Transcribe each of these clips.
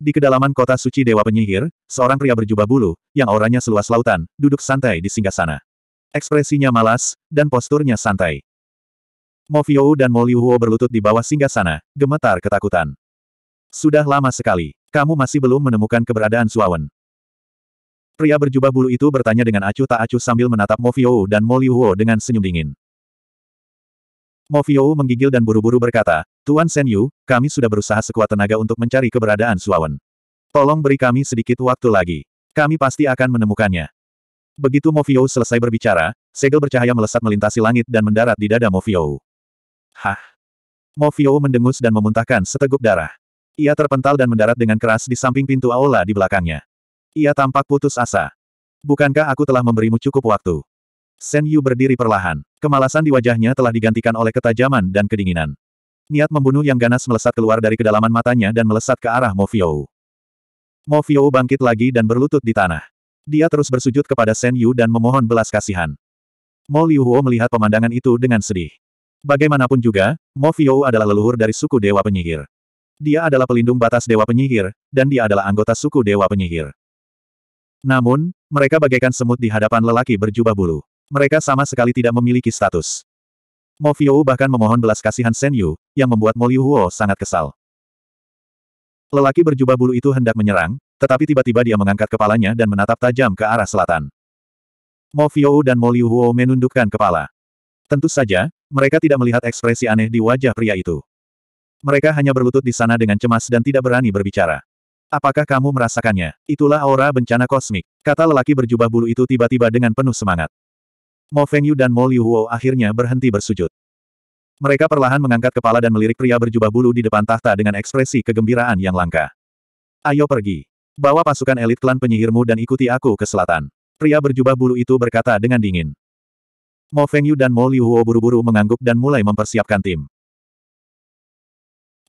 Di kedalaman kota suci Dewa Penyihir, seorang pria berjubah bulu, yang auranya seluas lautan, duduk santai di singgah sana. Ekspresinya malas, dan posturnya santai. Mo dan Mo berlutut di bawah singgah sana, gemetar ketakutan. Sudah lama sekali, kamu masih belum menemukan keberadaan Suawen. Pria berjubah bulu itu bertanya dengan acuh tak acuh sambil menatap Mo dan Mo dengan senyum dingin. Mo menggigil dan buru-buru berkata, Tuan Senyu, kami sudah berusaha sekuat tenaga untuk mencari keberadaan Suawen. Tolong beri kami sedikit waktu lagi. Kami pasti akan menemukannya. Begitu Mofiou selesai berbicara, segel bercahaya melesat melintasi langit dan mendarat di dada Mofiou. Hah? Mofiou mendengus dan memuntahkan seteguk darah. Ia terpental dan mendarat dengan keras di samping pintu aula di belakangnya. Ia tampak putus asa. Bukankah aku telah memberimu cukup waktu? Sen Yu berdiri perlahan. Kemalasan di wajahnya telah digantikan oleh ketajaman dan kedinginan. Niat membunuh yang ganas melesat keluar dari kedalaman matanya dan melesat ke arah Mofiou. Mofiou bangkit lagi dan berlutut di tanah. Dia terus bersujud kepada Shen Yu dan memohon belas kasihan. Mo Liu Huo melihat pemandangan itu dengan sedih. Bagaimanapun juga, Mofiou adalah leluhur dari suku Dewa Penyihir. Dia adalah pelindung batas Dewa Penyihir, dan dia adalah anggota suku Dewa Penyihir. Namun, mereka bagaikan semut di hadapan lelaki berjubah bulu. Mereka sama sekali tidak memiliki status. Mo Fio bahkan memohon belas kasihan Shen Yu, yang membuat Mo Liu Huo sangat kesal. Lelaki berjubah bulu itu hendak menyerang, tetapi tiba-tiba dia mengangkat kepalanya dan menatap tajam ke arah selatan. Mo Fio dan Mo Liu Huo menundukkan kepala. Tentu saja, mereka tidak melihat ekspresi aneh di wajah pria itu. Mereka hanya berlutut di sana dengan cemas dan tidak berani berbicara. Apakah kamu merasakannya? Itulah aura bencana kosmik, kata lelaki berjubah bulu itu tiba-tiba dengan penuh semangat. Mo Yu dan Mo Huo akhirnya berhenti bersujud. Mereka perlahan mengangkat kepala dan melirik pria berjubah bulu di depan tahta dengan ekspresi kegembiraan yang langka. Ayo pergi. Bawa pasukan elit klan penyihirmu dan ikuti aku ke selatan. Pria berjubah bulu itu berkata dengan dingin. Mo Yu dan Mo Huo buru-buru mengangguk dan mulai mempersiapkan tim.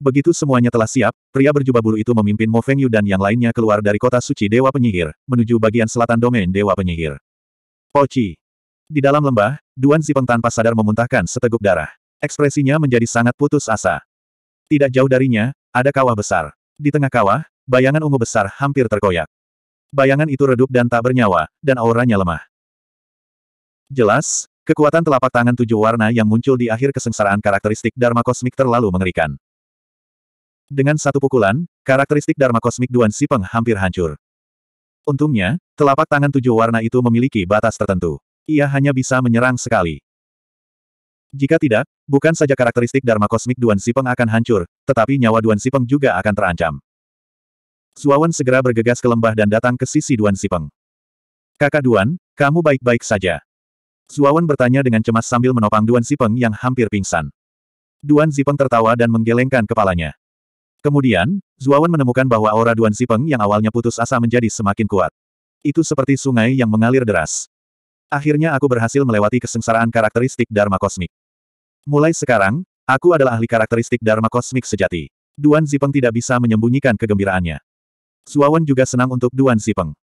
Begitu semuanya telah siap, pria berjubah bulu itu memimpin Mo Yu dan yang lainnya keluar dari kota suci Dewa Penyihir, menuju bagian selatan domain Dewa Penyihir. Poci. Di dalam lembah, Duan Zipeng tanpa sadar memuntahkan seteguk darah. Ekspresinya menjadi sangat putus asa. Tidak jauh darinya, ada kawah besar. Di tengah kawah, bayangan ungu besar hampir terkoyak. Bayangan itu redup dan tak bernyawa, dan auranya lemah. Jelas, kekuatan telapak tangan tujuh warna yang muncul di akhir kesengsaraan karakteristik Dharma Kosmik terlalu mengerikan. Dengan satu pukulan, karakteristik Dharma Kosmik Duan Sipeng hampir hancur. Untungnya, telapak tangan tujuh warna itu memiliki batas tertentu ia hanya bisa menyerang sekali. Jika tidak, bukan saja karakteristik Dharma kosmik Duan Sipeng akan hancur, tetapi nyawa Duan Sipeng juga akan terancam. Suawan segera bergegas ke lembah dan datang ke sisi Duan Sipeng. Kakak Duan, kamu baik-baik saja. Suawan bertanya dengan cemas sambil menopang Duan Sipeng yang hampir pingsan. Duan Sipeng tertawa dan menggelengkan kepalanya. Kemudian, Zuawan menemukan bahwa aura Duan Sipeng yang awalnya putus asa menjadi semakin kuat. Itu seperti sungai yang mengalir deras. Akhirnya aku berhasil melewati kesengsaraan karakteristik Dharma Kosmik. Mulai sekarang, aku adalah ahli karakteristik Dharma Kosmik sejati. Duan Zipeng tidak bisa menyembunyikan kegembiraannya. Suawan juga senang untuk Duan Zipeng.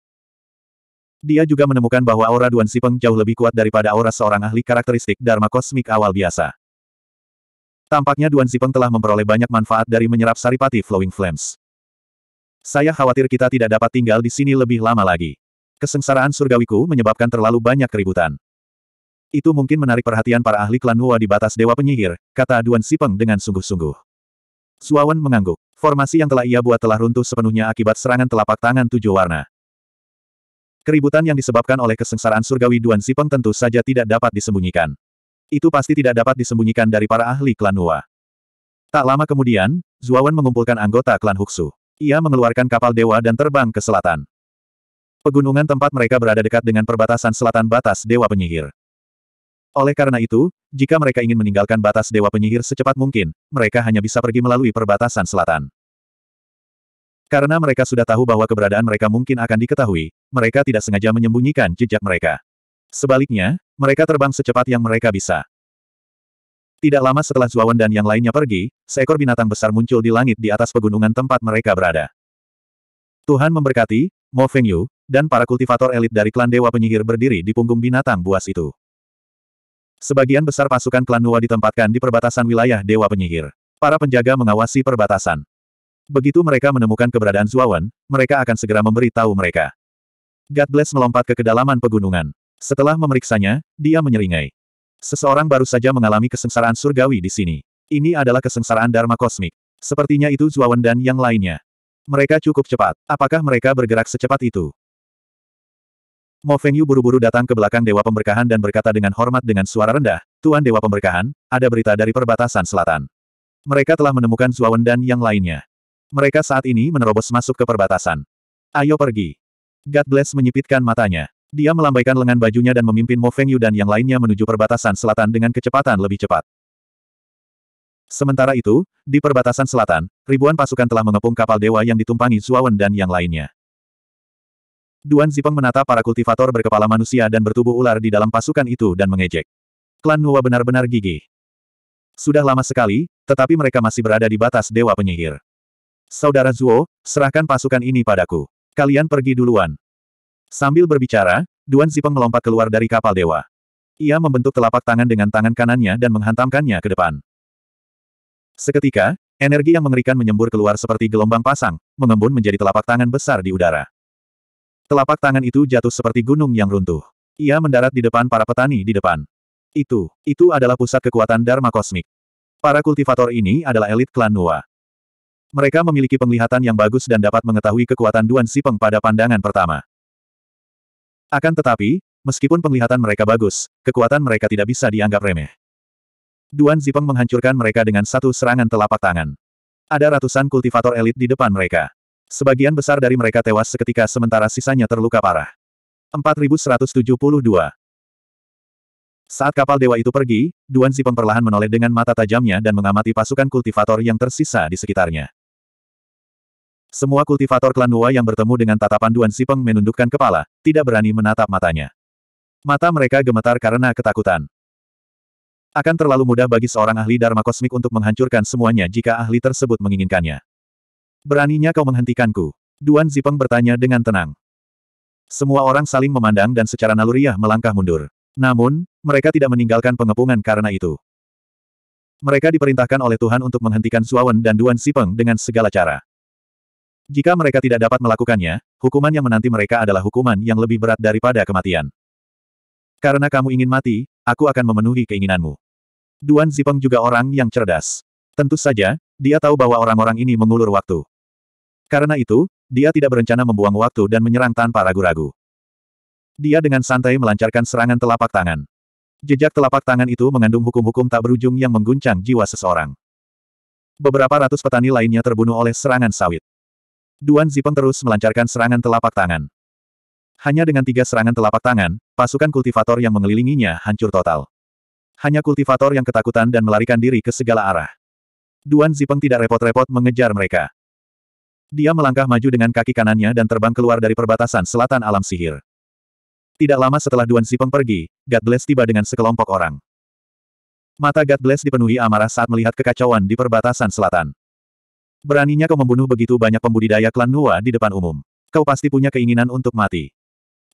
Dia juga menemukan bahwa aura Duan Zipeng jauh lebih kuat daripada aura seorang ahli karakteristik Dharma Kosmik awal biasa. Tampaknya Duan Zipeng telah memperoleh banyak manfaat dari menyerap saripati Flowing Flames. Saya khawatir kita tidak dapat tinggal di sini lebih lama lagi. Kesengsaraan surgawiku menyebabkan terlalu banyak keributan. Itu mungkin menarik perhatian para ahli klan Hua di batas Dewa Penyihir, kata Duan Sipeng dengan sungguh-sungguh. Suawan mengangguk. Formasi yang telah ia buat telah runtuh sepenuhnya akibat serangan telapak tangan tujuh warna. Keributan yang disebabkan oleh kesengsaraan surgawi Duan Sipeng tentu saja tidak dapat disembunyikan. Itu pasti tidak dapat disembunyikan dari para ahli klan Hua. Tak lama kemudian, Zuawan mengumpulkan anggota klan Huxu. Ia mengeluarkan kapal dewa dan terbang ke selatan. Pegunungan tempat mereka berada dekat dengan perbatasan selatan batas Dewa Penyihir. Oleh karena itu, jika mereka ingin meninggalkan batas Dewa Penyihir secepat mungkin, mereka hanya bisa pergi melalui perbatasan selatan. Karena mereka sudah tahu bahwa keberadaan mereka mungkin akan diketahui, mereka tidak sengaja menyembunyikan jejak mereka. Sebaliknya, mereka terbang secepat yang mereka bisa. Tidak lama setelah Zuawan dan yang lainnya pergi, seekor binatang besar muncul di langit di atas pegunungan tempat mereka berada. Tuhan memberkati, Mo Feng Yu dan para kultivator elit dari klan Dewa Penyihir berdiri di punggung binatang buas itu. Sebagian besar pasukan klan Nuwa ditempatkan di perbatasan wilayah Dewa Penyihir. Para penjaga mengawasi perbatasan. Begitu mereka menemukan keberadaan Zuawan, mereka akan segera memberi tahu mereka. God Bless melompat ke kedalaman pegunungan. Setelah memeriksanya, dia menyeringai. Seseorang baru saja mengalami kesengsaraan surgawi di sini. Ini adalah kesengsaraan Dharma kosmik. Sepertinya itu Zuawan dan yang lainnya. Mereka cukup cepat. Apakah mereka bergerak secepat itu? Mo Yu buru-buru datang ke belakang Dewa Pemberkahan dan berkata dengan hormat dengan suara rendah, Tuan Dewa Pemberkahan, ada berita dari perbatasan selatan. Mereka telah menemukan Zuawan dan yang lainnya. Mereka saat ini menerobos masuk ke perbatasan. Ayo pergi. God Bless menyipitkan matanya. Dia melambaikan lengan bajunya dan memimpin Mo Yu dan yang lainnya menuju perbatasan selatan dengan kecepatan lebih cepat. Sementara itu, di perbatasan selatan, ribuan pasukan telah mengepung kapal dewa yang ditumpangi Zuawan dan yang lainnya. Duan Zipeng menata para kultivator berkepala manusia dan bertubuh ular di dalam pasukan itu dan mengejek. Klan Nuwa benar-benar gigih. Sudah lama sekali, tetapi mereka masih berada di batas Dewa Penyihir. Saudara Zuo, serahkan pasukan ini padaku. Kalian pergi duluan. Sambil berbicara, Duan Zipeng melompat keluar dari kapal Dewa. Ia membentuk telapak tangan dengan tangan kanannya dan menghantamkannya ke depan. Seketika, energi yang mengerikan menyembur keluar seperti gelombang pasang, mengembun menjadi telapak tangan besar di udara. Telapak tangan itu jatuh seperti gunung yang runtuh. Ia mendarat di depan para petani di depan. Itu, itu adalah pusat kekuatan Dharma kosmik. Para kultivator ini adalah elit klan Nua. Mereka memiliki penglihatan yang bagus dan dapat mengetahui kekuatan Duan Sipeng pada pandangan pertama. Akan tetapi, meskipun penglihatan mereka bagus, kekuatan mereka tidak bisa dianggap remeh. Duan Zipeng menghancurkan mereka dengan satu serangan telapak tangan. Ada ratusan kultivator elit di depan mereka. Sebagian besar dari mereka tewas seketika sementara sisanya terluka parah. 4172 Saat kapal dewa itu pergi, Duan Zipeng perlahan menoleh dengan mata tajamnya dan mengamati pasukan kultivator yang tersisa di sekitarnya. Semua kultivator klan Nua yang bertemu dengan tatapan Duan Zipeng menundukkan kepala, tidak berani menatap matanya. Mata mereka gemetar karena ketakutan. Akan terlalu mudah bagi seorang ahli Dharma kosmik untuk menghancurkan semuanya jika ahli tersebut menginginkannya. Beraninya kau menghentikanku? Duan Zipeng bertanya dengan tenang. Semua orang saling memandang dan secara naluriah melangkah mundur. Namun, mereka tidak meninggalkan pengepungan karena itu. Mereka diperintahkan oleh Tuhan untuk menghentikan Zuawan dan Duan Zipeng dengan segala cara. Jika mereka tidak dapat melakukannya, hukuman yang menanti mereka adalah hukuman yang lebih berat daripada kematian. Karena kamu ingin mati, aku akan memenuhi keinginanmu. Duan Zipeng juga orang yang cerdas. Tentu saja, dia tahu bahwa orang-orang ini mengulur waktu. Karena itu, dia tidak berencana membuang waktu dan menyerang tanpa ragu-ragu. Dia dengan santai melancarkan serangan telapak tangan. Jejak telapak tangan itu mengandung hukum-hukum tak berujung yang mengguncang jiwa seseorang. Beberapa ratus petani lainnya terbunuh oleh serangan sawit. Duan Zipeng terus melancarkan serangan telapak tangan. Hanya dengan tiga serangan telapak tangan, pasukan kultivator yang mengelilinginya hancur total. Hanya kultivator yang ketakutan dan melarikan diri ke segala arah. Duan Zipeng tidak repot-repot mengejar mereka. Dia melangkah maju dengan kaki kanannya dan terbang keluar dari perbatasan selatan alam sihir. Tidak lama setelah Duan Zipeng pergi, God Bless tiba dengan sekelompok orang. Mata God Bless dipenuhi amarah saat melihat kekacauan di perbatasan selatan. Beraninya kau membunuh begitu banyak pembudidaya klan Nua di depan umum. Kau pasti punya keinginan untuk mati.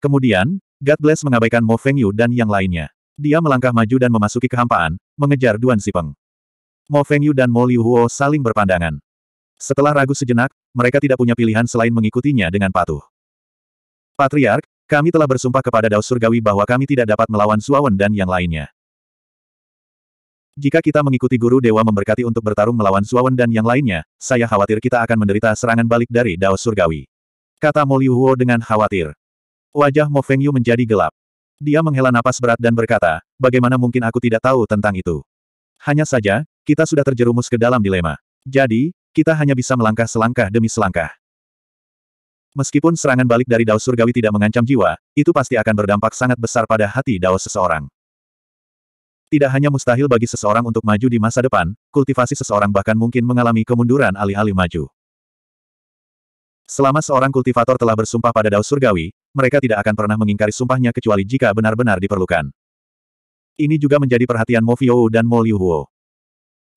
Kemudian, God Bless mengabaikan Mo Feng Yu dan yang lainnya. Dia melangkah maju dan memasuki kehampaan, mengejar Duan Zipeng. Mo Fengyu dan Mo Liu Huo saling berpandangan. Setelah ragu sejenak, mereka tidak punya pilihan selain mengikutinya dengan patuh. Patriark, kami telah bersumpah kepada Daus Surgawi bahwa kami tidak dapat melawan Suawen dan yang lainnya. Jika kita mengikuti guru dewa memberkati untuk bertarung melawan Suawen dan yang lainnya, saya khawatir kita akan menderita serangan balik dari Daos Surgawi. Kata Mo Liu Huo dengan khawatir. Wajah Mo Fengyu menjadi gelap. Dia menghela napas berat dan berkata, bagaimana mungkin aku tidak tahu tentang itu? Hanya saja, kita sudah terjerumus ke dalam dilema. Jadi, kita hanya bisa melangkah selangkah demi selangkah. Meskipun serangan balik dari Dao Surgawi tidak mengancam jiwa, itu pasti akan berdampak sangat besar pada hati Dao seseorang. Tidak hanya mustahil bagi seseorang untuk maju di masa depan, kultivasi seseorang bahkan mungkin mengalami kemunduran alih-alih maju. Selama seorang kultivator telah bersumpah pada Dao Surgawi, mereka tidak akan pernah mengingkari sumpahnya kecuali jika benar-benar diperlukan. Ini juga menjadi perhatian Mo dan Mo Liuhuo.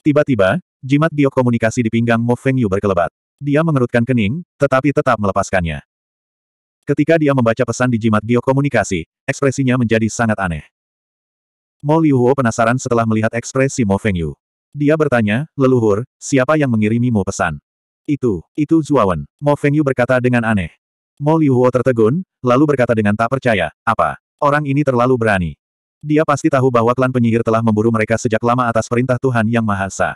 Tiba-tiba, jimat biokomunikasi di pinggang Mo Feng Yu berkelebat. Dia mengerutkan kening, tetapi tetap melepaskannya. Ketika dia membaca pesan di jimat biokomunikasi, ekspresinya menjadi sangat aneh. Mo Liuhuo penasaran setelah melihat ekspresi Mo Feng Yu. Dia bertanya, leluhur, siapa yang mengirimimu pesan? Itu, itu Zuawan. Mo Feng Yu berkata dengan aneh. Mo Liuhuo tertegun, lalu berkata dengan tak percaya, apa? Orang ini terlalu berani. Dia pasti tahu bahwa klan penyihir telah memburu mereka sejak lama atas perintah Tuhan Yang Maha Esa.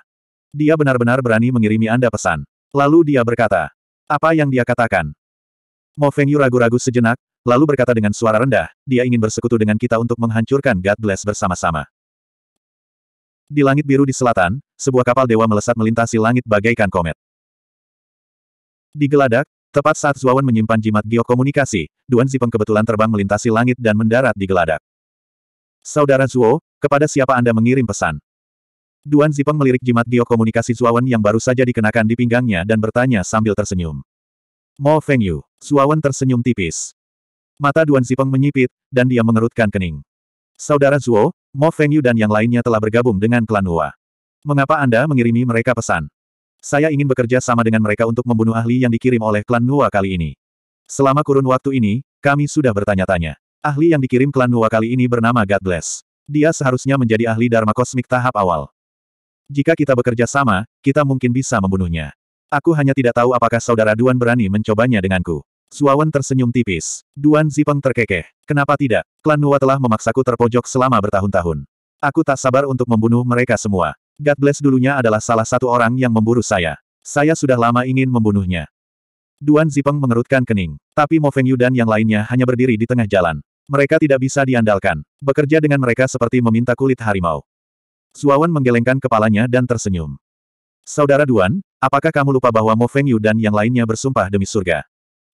Dia benar-benar berani mengirimi Anda pesan. Lalu dia berkata, apa yang dia katakan? Mo Feng Yu ragu-ragu sejenak, lalu berkata dengan suara rendah, dia ingin bersekutu dengan kita untuk menghancurkan God Bless bersama-sama. Di langit biru di selatan, sebuah kapal dewa melesat melintasi langit bagaikan komet. Di geladak, tepat saat Zuawan menyimpan jimat geokomunikasi, Duan Zipeng kebetulan terbang melintasi langit dan mendarat di geladak. Saudara Zuo, kepada siapa Anda mengirim pesan? Duan Zipeng melirik jimat geo komunikasi Zuawan yang baru saja dikenakan di pinggangnya dan bertanya sambil tersenyum. Mo Feng Yu, Zuawan tersenyum tipis. Mata Duan Zipeng menyipit, dan dia mengerutkan kening. Saudara Zuo, Mo Feng Yu dan yang lainnya telah bergabung dengan klan Hua. Mengapa Anda mengirimi mereka pesan? Saya ingin bekerja sama dengan mereka untuk membunuh ahli yang dikirim oleh klan Nua kali ini. Selama kurun waktu ini, kami sudah bertanya-tanya. Ahli yang dikirim klan Nuwa kali ini bernama God Bless. Dia seharusnya menjadi ahli Dharma Kosmik tahap awal. Jika kita bekerja sama, kita mungkin bisa membunuhnya. Aku hanya tidak tahu apakah saudara Duan berani mencobanya denganku. Suawan tersenyum tipis. Duan Zipeng terkekeh. Kenapa tidak? Klan Nuwa telah memaksaku terpojok selama bertahun-tahun. Aku tak sabar untuk membunuh mereka semua. God Bless dulunya adalah salah satu orang yang memburu saya. Saya sudah lama ingin membunuhnya. Duan Zipeng mengerutkan kening. Tapi Mo Feng Yu dan yang lainnya hanya berdiri di tengah jalan. Mereka tidak bisa diandalkan. Bekerja dengan mereka seperti meminta kulit harimau. Suawan menggelengkan kepalanya dan tersenyum. Saudara Duan, apakah kamu lupa bahwa Mo Feng Yu dan yang lainnya bersumpah demi surga?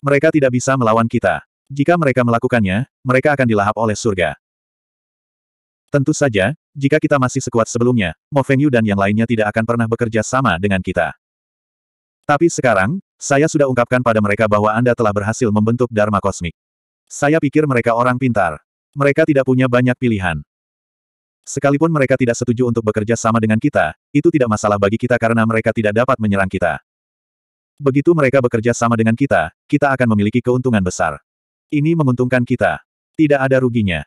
Mereka tidak bisa melawan kita. Jika mereka melakukannya, mereka akan dilahap oleh surga. Tentu saja, jika kita masih sekuat sebelumnya, Mo Feng Yu dan yang lainnya tidak akan pernah bekerja sama dengan kita. Tapi sekarang, saya sudah ungkapkan pada mereka bahwa Anda telah berhasil membentuk Dharma Kosmik. Saya pikir mereka orang pintar. Mereka tidak punya banyak pilihan. Sekalipun mereka tidak setuju untuk bekerja sama dengan kita, itu tidak masalah bagi kita karena mereka tidak dapat menyerang kita. Begitu mereka bekerja sama dengan kita, kita akan memiliki keuntungan besar. Ini menguntungkan kita. Tidak ada ruginya.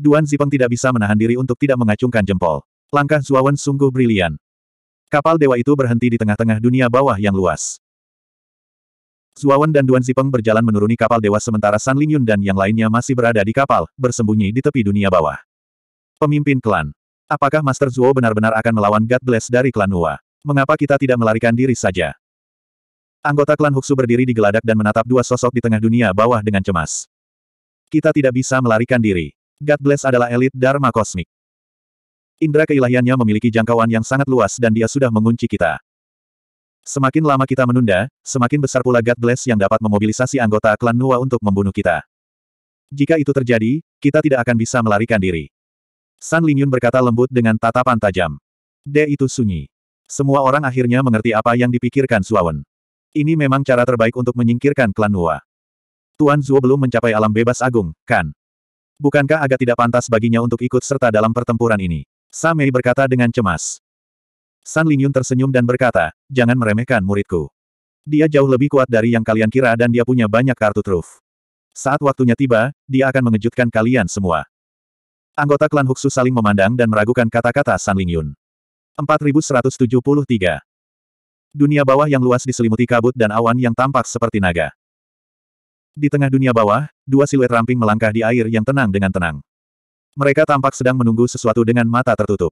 Duan Zipeng tidak bisa menahan diri untuk tidak mengacungkan jempol. Langkah Zuawan sungguh brilian. Kapal dewa itu berhenti di tengah-tengah dunia bawah yang luas. Zuawan dan Duan Zipeng berjalan menuruni kapal dewa sementara San Lingyun dan yang lainnya masih berada di kapal, bersembunyi di tepi dunia bawah. Pemimpin klan. Apakah Master Zuo benar-benar akan melawan God Bless dari klan Hua? Mengapa kita tidak melarikan diri saja? Anggota klan Huxu berdiri di geladak dan menatap dua sosok di tengah dunia bawah dengan cemas. Kita tidak bisa melarikan diri. God Bless adalah elit Dharma kosmik. Indra keilahiannya memiliki jangkauan yang sangat luas dan dia sudah mengunci kita. Semakin lama kita menunda, semakin besar pula God Bless yang dapat memobilisasi anggota klan Nua untuk membunuh kita. Jika itu terjadi, kita tidak akan bisa melarikan diri. San Lingyun berkata lembut dengan tatapan tajam. D itu sunyi. Semua orang akhirnya mengerti apa yang dipikirkan Suawen. Ini memang cara terbaik untuk menyingkirkan klan Nua. Tuan Zuo belum mencapai alam bebas agung, kan? Bukankah agak tidak pantas baginya untuk ikut serta dalam pertempuran ini? Samei berkata dengan cemas. San Lingyun tersenyum dan berkata, jangan meremehkan muridku. Dia jauh lebih kuat dari yang kalian kira dan dia punya banyak kartu truf. Saat waktunya tiba, dia akan mengejutkan kalian semua. Anggota klan Huxu saling memandang dan meragukan kata-kata San Lingyun. 4173 Dunia bawah yang luas diselimuti kabut dan awan yang tampak seperti naga. Di tengah dunia bawah, dua siluet ramping melangkah di air yang tenang dengan tenang. Mereka tampak sedang menunggu sesuatu dengan mata tertutup.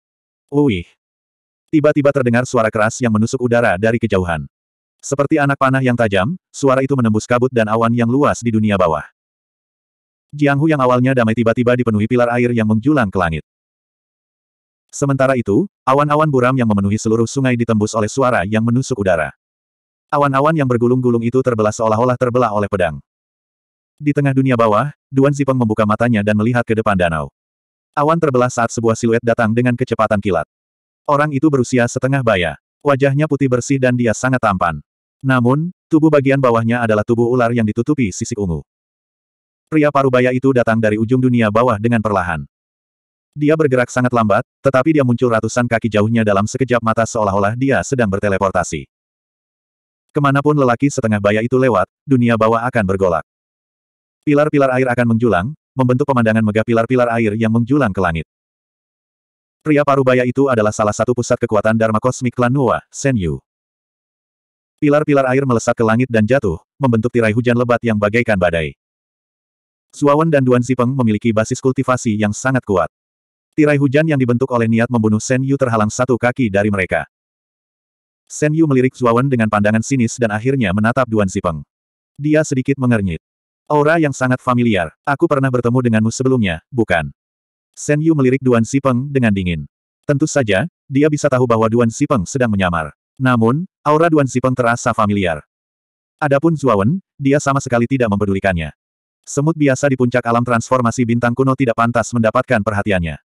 Uih, Tiba-tiba terdengar suara keras yang menusuk udara dari kejauhan. Seperti anak panah yang tajam, suara itu menembus kabut dan awan yang luas di dunia bawah. Jianghu yang awalnya damai tiba-tiba dipenuhi pilar air yang menjulang ke langit. Sementara itu, awan-awan buram yang memenuhi seluruh sungai ditembus oleh suara yang menusuk udara. Awan-awan yang bergulung-gulung itu terbelah seolah-olah terbelah oleh pedang. Di tengah dunia bawah, Duan Zipeng membuka matanya dan melihat ke depan danau. Awan terbelah saat sebuah siluet datang dengan kecepatan kilat. Orang itu berusia setengah baya. Wajahnya putih bersih dan dia sangat tampan. Namun, tubuh bagian bawahnya adalah tubuh ular yang ditutupi sisik ungu. Pria parubaya itu datang dari ujung dunia bawah dengan perlahan. Dia bergerak sangat lambat, tetapi dia muncul ratusan kaki jauhnya dalam sekejap mata seolah-olah dia sedang berteleportasi. Kemanapun lelaki setengah baya itu lewat, dunia bawah akan bergolak. Pilar-pilar air akan menjulang, membentuk pemandangan megah pilar-pilar air yang menjulang ke langit. Pria parubaya itu adalah salah satu pusat kekuatan Dharma kosmik klan Nuwa, Senyu. Pilar-pilar air melesat ke langit dan jatuh, membentuk tirai hujan lebat yang bagaikan badai. Suawan dan Duan Zipeng memiliki basis kultivasi yang sangat kuat. Tirai hujan yang dibentuk oleh niat membunuh Sen Yu terhalang satu kaki dari mereka. Sen Yu melirik Suawan dengan pandangan sinis dan akhirnya menatap Duan Zipeng. Dia sedikit mengernyit. Aura yang sangat familiar. Aku pernah bertemu denganmu sebelumnya, bukan? Shen Yu melirik Duan Sipeng dengan dingin. Tentu saja, dia bisa tahu bahwa Duan Sipeng sedang menyamar. Namun, aura Duan Sipeng terasa familiar. Adapun Zuawan, dia sama sekali tidak mempedulikannya. Semut biasa di puncak alam transformasi bintang kuno tidak pantas mendapatkan perhatiannya.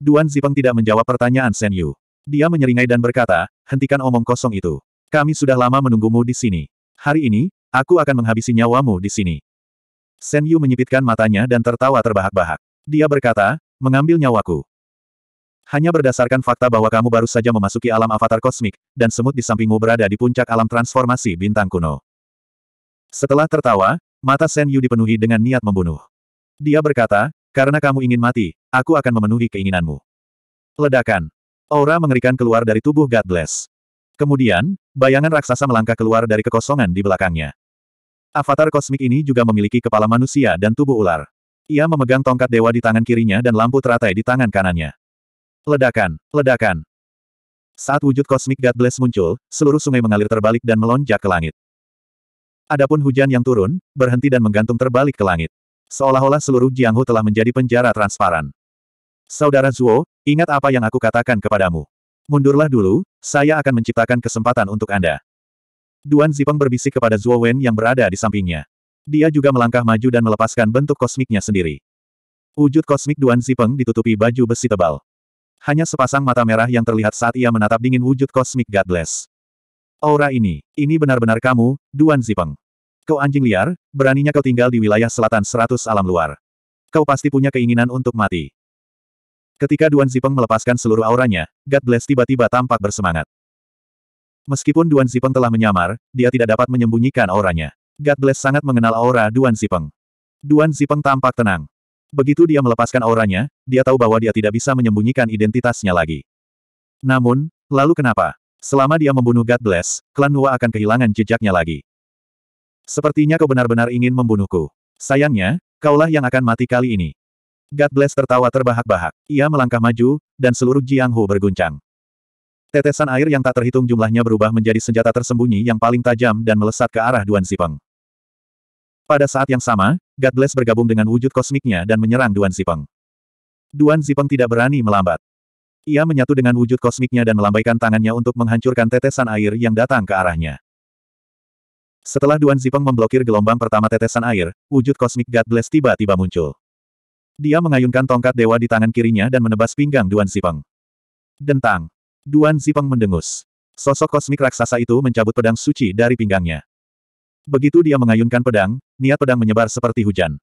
Duan Zipeng tidak menjawab pertanyaan Shen Yu. Dia menyeringai dan berkata, hentikan omong kosong itu. Kami sudah lama menunggumu di sini. Hari ini, aku akan menghabisi nyawamu di sini. Shen Yu menyipitkan matanya dan tertawa terbahak-bahak. Dia berkata, mengambil nyawaku. Hanya berdasarkan fakta bahwa kamu baru saja memasuki alam avatar kosmik, dan semut di sampingmu berada di puncak alam transformasi bintang kuno. Setelah tertawa, mata Shen Yu dipenuhi dengan niat membunuh. Dia berkata, karena kamu ingin mati, aku akan memenuhi keinginanmu. Ledakan. Aura mengerikan keluar dari tubuh God Bless. Kemudian, bayangan raksasa melangkah keluar dari kekosongan di belakangnya. Avatar kosmik ini juga memiliki kepala manusia dan tubuh ular. Ia memegang tongkat dewa di tangan kirinya dan lampu teratai di tangan kanannya. Ledakan, ledakan. Saat wujud kosmik God Bless muncul, seluruh sungai mengalir terbalik dan melonjak ke langit. Adapun hujan yang turun, berhenti dan menggantung terbalik ke langit. Seolah-olah seluruh Jianghu telah menjadi penjara transparan. Saudara Zuo, ingat apa yang aku katakan kepadamu. Mundurlah dulu, saya akan menciptakan kesempatan untuk Anda. Duan Zipeng berbisik kepada Zuo Wen yang berada di sampingnya. Dia juga melangkah maju dan melepaskan bentuk kosmiknya sendiri. Wujud kosmik Duan Zipeng ditutupi baju besi tebal. Hanya sepasang mata merah yang terlihat saat ia menatap dingin wujud kosmik Godless. Aura ini, ini benar-benar kamu, Duan Zipeng. Kau anjing liar, beraninya kau tinggal di wilayah selatan seratus alam luar. Kau pasti punya keinginan untuk mati. Ketika Duan Zipeng melepaskan seluruh auranya, Godless tiba-tiba tampak bersemangat. Meskipun Duan Zipeng telah menyamar, dia tidak dapat menyembunyikan auranya. God Bless sangat mengenal aura Duan Zipeng. Duan Zipeng tampak tenang. Begitu dia melepaskan auranya, dia tahu bahwa dia tidak bisa menyembunyikan identitasnya lagi. Namun, lalu kenapa? Selama dia membunuh God Bless, klan Nua akan kehilangan jejaknya lagi. Sepertinya kau benar-benar ingin membunuhku. Sayangnya, kaulah yang akan mati kali ini. God Bless tertawa terbahak-bahak. Ia melangkah maju, dan seluruh Jiang Hu berguncang. Tetesan air yang tak terhitung jumlahnya berubah menjadi senjata tersembunyi yang paling tajam dan melesat ke arah Duan Zipeng. Pada saat yang sama, God Bless bergabung dengan wujud kosmiknya dan menyerang Duan Zipeng. Duan Zipeng tidak berani melambat. Ia menyatu dengan wujud kosmiknya dan melambaikan tangannya untuk menghancurkan tetesan air yang datang ke arahnya. Setelah Duan Zipeng memblokir gelombang pertama tetesan air, wujud kosmik God Bless tiba-tiba muncul. Dia mengayunkan tongkat dewa di tangan kirinya dan menebas pinggang Duan Zipeng. Dentang. Duan Zipeng mendengus. Sosok kosmik raksasa itu mencabut pedang suci dari pinggangnya. Begitu dia mengayunkan pedang, niat pedang menyebar seperti hujan.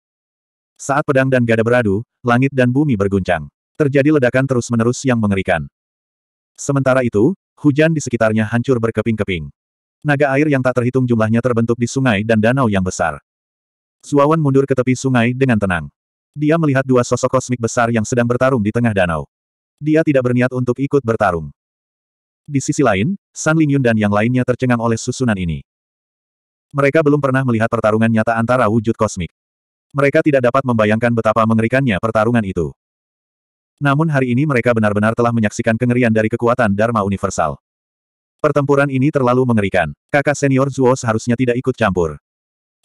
Saat pedang dan gada beradu, langit dan bumi berguncang. Terjadi ledakan terus-menerus yang mengerikan. Sementara itu, hujan di sekitarnya hancur berkeping-keping. Naga air yang tak terhitung jumlahnya terbentuk di sungai dan danau yang besar. Suawan mundur ke tepi sungai dengan tenang. Dia melihat dua sosok kosmik besar yang sedang bertarung di tengah danau. Dia tidak berniat untuk ikut bertarung. Di sisi lain, San Lingyun dan yang lainnya tercengang oleh susunan ini. Mereka belum pernah melihat pertarungan nyata antara wujud kosmik. Mereka tidak dapat membayangkan betapa mengerikannya pertarungan itu. Namun hari ini mereka benar-benar telah menyaksikan kengerian dari kekuatan Dharma Universal. Pertempuran ini terlalu mengerikan. Kakak senior Zuo seharusnya tidak ikut campur.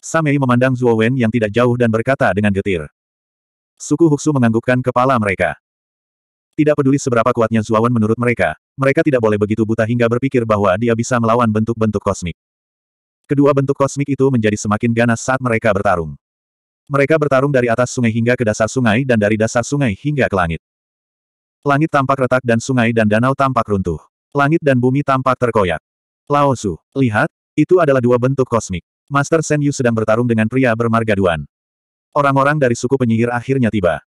Samei memandang Zuo Wen yang tidak jauh dan berkata dengan getir. Suku Huxu menganggukkan kepala mereka. Tidak peduli seberapa kuatnya Zuo Wen menurut mereka, mereka tidak boleh begitu buta hingga berpikir bahwa dia bisa melawan bentuk-bentuk kosmik. Kedua bentuk kosmik itu menjadi semakin ganas saat mereka bertarung. Mereka bertarung dari atas sungai hingga ke dasar sungai dan dari dasar sungai hingga ke langit. Langit tampak retak dan sungai dan danau tampak runtuh. Langit dan bumi tampak terkoyak. Lao Su, lihat, itu adalah dua bentuk kosmik. Master Shen Yu sedang bertarung dengan pria bermarga Duan. Orang-orang dari suku penyihir akhirnya tiba.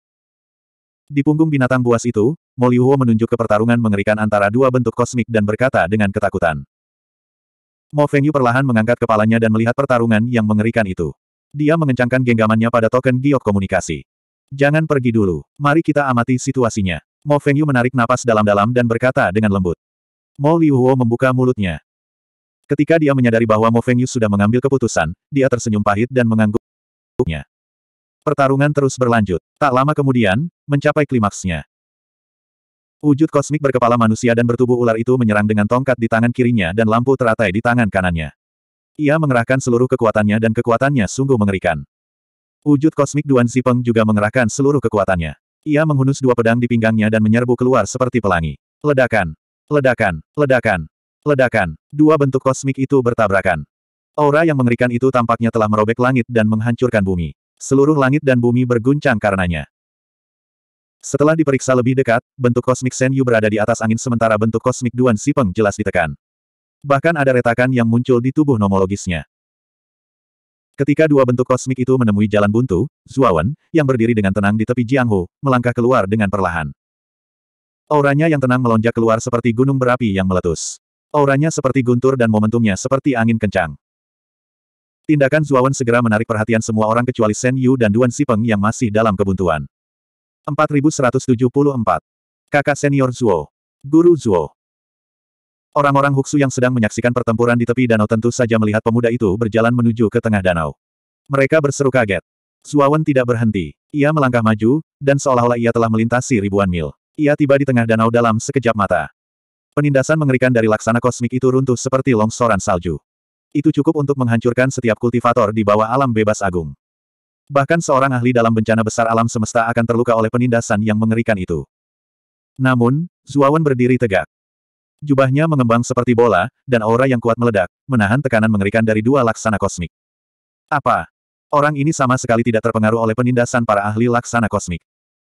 Di punggung binatang buas itu, Moliuho menunjuk ke pertarungan mengerikan antara dua bentuk kosmik dan berkata dengan ketakutan. Mo Fengyu perlahan mengangkat kepalanya dan melihat pertarungan yang mengerikan itu. Dia mengencangkan genggamannya pada token giok komunikasi. Jangan pergi dulu, mari kita amati situasinya. Mo Fengyu menarik napas dalam-dalam dan berkata dengan lembut. Mo Liuhuo membuka mulutnya. Ketika dia menyadari bahwa Mo Fengyu sudah mengambil keputusan, dia tersenyum pahit dan mengangguknya. Pertarungan terus berlanjut. Tak lama kemudian, mencapai klimaksnya. Wujud kosmik berkepala manusia dan bertubuh ular itu menyerang dengan tongkat di tangan kirinya dan lampu teratai di tangan kanannya. Ia mengerahkan seluruh kekuatannya dan kekuatannya sungguh mengerikan. Wujud kosmik Duan Zipeng juga mengerahkan seluruh kekuatannya. Ia menghunus dua pedang di pinggangnya dan menyerbu keluar seperti pelangi. Ledakan! Ledakan! Ledakan! Ledakan! Dua bentuk kosmik itu bertabrakan. Aura yang mengerikan itu tampaknya telah merobek langit dan menghancurkan bumi. Seluruh langit dan bumi berguncang karenanya. Setelah diperiksa lebih dekat, bentuk kosmik Shen Yu berada di atas angin sementara bentuk kosmik Duan Sipeng jelas ditekan. Bahkan ada retakan yang muncul di tubuh nomologisnya. Ketika dua bentuk kosmik itu menemui jalan buntu, Zuawan, yang berdiri dengan tenang di tepi Jianghu, melangkah keluar dengan perlahan. Auranya yang tenang melonjak keluar seperti gunung berapi yang meletus. Auranya seperti guntur dan momentumnya seperti angin kencang. Tindakan Zuawan segera menarik perhatian semua orang kecuali Shen Yu dan Duan Sipeng yang masih dalam kebuntuan. 4174. Kakak senior Zuo. Guru Zuo. Orang-orang Huksu yang sedang menyaksikan pertempuran di tepi danau tentu saja melihat pemuda itu berjalan menuju ke tengah danau. Mereka berseru kaget. Zuawan tidak berhenti. Ia melangkah maju, dan seolah-olah ia telah melintasi ribuan mil. Ia tiba di tengah danau dalam sekejap mata. Penindasan mengerikan dari laksana kosmik itu runtuh seperti longsoran salju. Itu cukup untuk menghancurkan setiap kultivator di bawah alam bebas agung. Bahkan seorang ahli dalam bencana besar alam semesta akan terluka oleh penindasan yang mengerikan itu. Namun, Zuawan berdiri tegak. Jubahnya mengembang seperti bola, dan aura yang kuat meledak, menahan tekanan mengerikan dari dua laksana kosmik. Apa? Orang ini sama sekali tidak terpengaruh oleh penindasan para ahli laksana kosmik.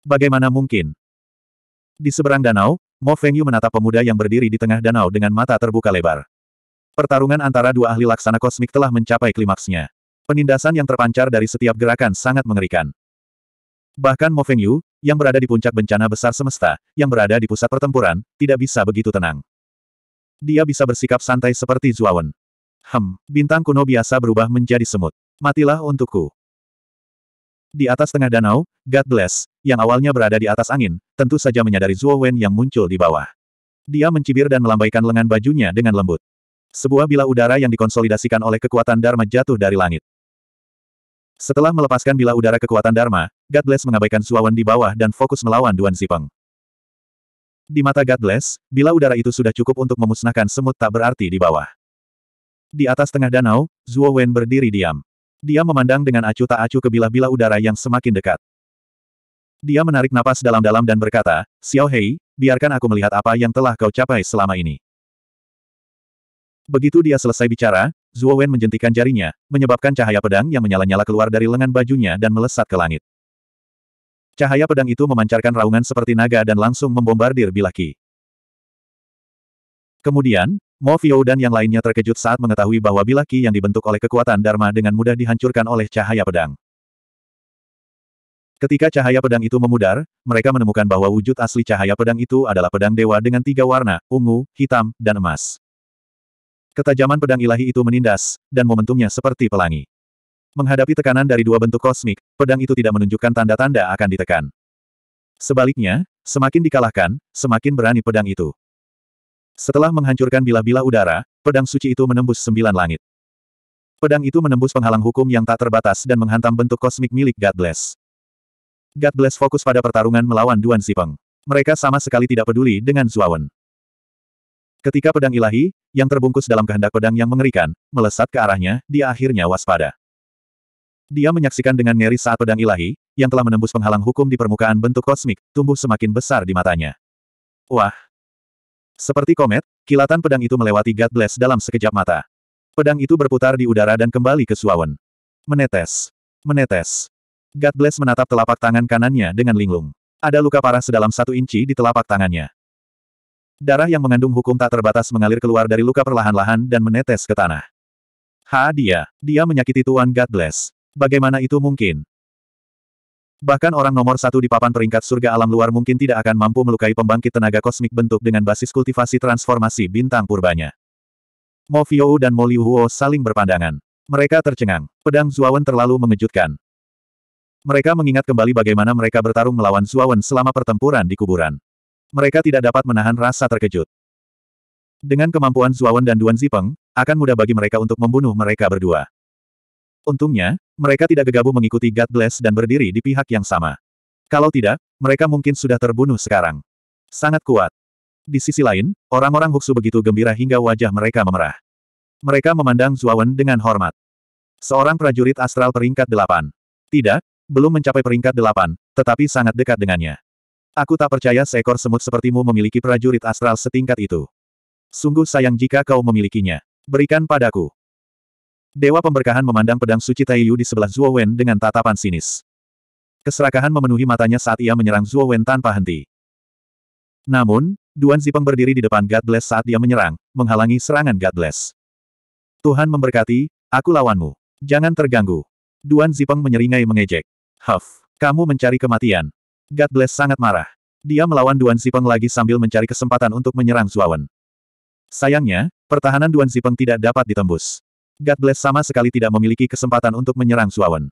Bagaimana mungkin? Di seberang danau, Mo Fengyu menatap pemuda yang berdiri di tengah danau dengan mata terbuka lebar. Pertarungan antara dua ahli laksana kosmik telah mencapai klimaksnya. Penindasan yang terpancar dari setiap gerakan sangat mengerikan. Bahkan Mo Feng Yu, yang berada di puncak bencana besar semesta, yang berada di pusat pertempuran, tidak bisa begitu tenang. Dia bisa bersikap santai seperti Zuawan. Hem, bintang kuno biasa berubah menjadi semut. Matilah untukku. Di atas tengah danau, God Bless, yang awalnya berada di atas angin, tentu saja menyadari Zuo yang muncul di bawah. Dia mencibir dan melambaikan lengan bajunya dengan lembut. Sebuah bila udara yang dikonsolidasikan oleh kekuatan Dharma jatuh dari langit. Setelah melepaskan bila udara kekuatan Dharma, God Bless mengabaikan Suawan di bawah dan fokus melawan Duan Zipeng. Di mata God Bless, bila udara itu sudah cukup untuk memusnahkan semut tak berarti di bawah. Di atas tengah danau, Zuo Wen berdiri diam. Dia memandang dengan acuh tak acuh ke bila-bila udara yang semakin dekat. Dia menarik napas dalam-dalam dan berkata, Xiao Hei, biarkan aku melihat apa yang telah kau capai selama ini. Begitu dia selesai bicara, Zuo Wen menjentikan jarinya, menyebabkan cahaya pedang yang menyala-nyala keluar dari lengan bajunya dan melesat ke langit. Cahaya pedang itu memancarkan raungan seperti naga dan langsung membombardir Bilaki. Kemudian, Mo Fio dan yang lainnya terkejut saat mengetahui bahwa Bilaki yang dibentuk oleh kekuatan Dharma dengan mudah dihancurkan oleh cahaya pedang. Ketika cahaya pedang itu memudar, mereka menemukan bahwa wujud asli cahaya pedang itu adalah pedang dewa dengan tiga warna, ungu, hitam, dan emas. Ketajaman pedang ilahi itu menindas, dan momentumnya seperti pelangi. Menghadapi tekanan dari dua bentuk kosmik, pedang itu tidak menunjukkan tanda-tanda akan ditekan. Sebaliknya, semakin dikalahkan, semakin berani pedang itu. Setelah menghancurkan bilah-bilah udara, pedang suci itu menembus sembilan langit. Pedang itu menembus penghalang hukum yang tak terbatas dan menghantam bentuk kosmik milik God Bless. God Bless fokus pada pertarungan melawan Duan Zipeng. Mereka sama sekali tidak peduli dengan Zuawan. Ketika pedang ilahi, yang terbungkus dalam kehendak pedang yang mengerikan, melesat ke arahnya, dia akhirnya waspada. Dia menyaksikan dengan ngeri saat pedang ilahi, yang telah menembus penghalang hukum di permukaan bentuk kosmik, tumbuh semakin besar di matanya. Wah! Seperti komet, kilatan pedang itu melewati God Bless dalam sekejap mata. Pedang itu berputar di udara dan kembali ke Suawen. Menetes. Menetes. God Bless menatap telapak tangan kanannya dengan linglung. Ada luka parah sedalam satu inci di telapak tangannya. Darah yang mengandung hukum tak terbatas mengalir keluar dari luka perlahan-lahan dan menetes ke tanah. Ha dia, dia menyakiti Tuan God Bless. Bagaimana itu mungkin? Bahkan orang nomor satu di papan peringkat surga alam luar mungkin tidak akan mampu melukai pembangkit tenaga kosmik bentuk dengan basis kultivasi transformasi bintang purbanya. Mo Fiou dan Mo Liu Huo saling berpandangan. Mereka tercengang. Pedang Zuawan terlalu mengejutkan. Mereka mengingat kembali bagaimana mereka bertarung melawan Zuawan selama pertempuran di kuburan. Mereka tidak dapat menahan rasa terkejut. Dengan kemampuan Zuawan dan Duan Zipeng, akan mudah bagi mereka untuk membunuh mereka berdua. Untungnya, mereka tidak gegabah mengikuti God Bless dan berdiri di pihak yang sama. Kalau tidak, mereka mungkin sudah terbunuh sekarang. Sangat kuat. Di sisi lain, orang-orang Huxu begitu gembira hingga wajah mereka memerah. Mereka memandang Zuawan dengan hormat. Seorang prajurit astral peringkat delapan. Tidak, belum mencapai peringkat delapan, tetapi sangat dekat dengannya. Aku tak percaya seekor semut sepertimu memiliki prajurit astral setingkat itu. Sungguh sayang jika kau memilikinya. Berikan padaku. Dewa pemberkahan memandang pedang suci Taiyu di sebelah Zhuo Wen dengan tatapan sinis. Keserakahan memenuhi matanya saat ia menyerang Zhuo Wen tanpa henti. Namun, Duan Zipeng berdiri di depan God Bless saat dia menyerang, menghalangi serangan God Bless. Tuhan memberkati, aku lawanmu. Jangan terganggu. Duan Zipeng menyeringai mengejek. Huff, kamu mencari kematian. God Bless sangat marah. Dia melawan Duan Zipeng lagi sambil mencari kesempatan untuk menyerang Zuawan. Sayangnya, pertahanan Duan Zipeng tidak dapat ditembus. God Bless sama sekali tidak memiliki kesempatan untuk menyerang Zuawan.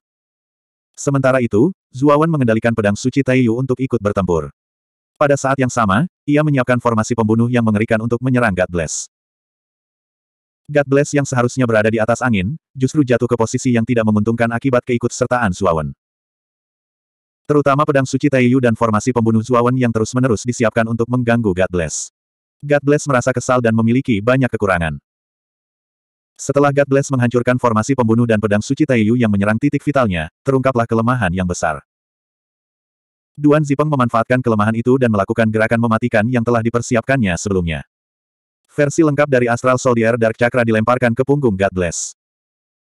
Sementara itu, Zuawan mengendalikan pedang suci Taiyu untuk ikut bertempur. Pada saat yang sama, ia menyiapkan formasi pembunuh yang mengerikan untuk menyerang God Bless. God Bless yang seharusnya berada di atas angin, justru jatuh ke posisi yang tidak menguntungkan akibat keikutsertaan Zuawan. Terutama pedang suci Taiyu dan formasi pembunuh Zuawan yang terus-menerus disiapkan untuk mengganggu God Bless. God Bless merasa kesal dan memiliki banyak kekurangan. Setelah God Bless menghancurkan formasi pembunuh dan pedang suci Taiyu yang menyerang titik vitalnya, terungkaplah kelemahan yang besar. Duan Zipeng memanfaatkan kelemahan itu dan melakukan gerakan mematikan yang telah dipersiapkannya sebelumnya. Versi lengkap dari Astral Soldier Dark Chakra dilemparkan ke punggung God Bless.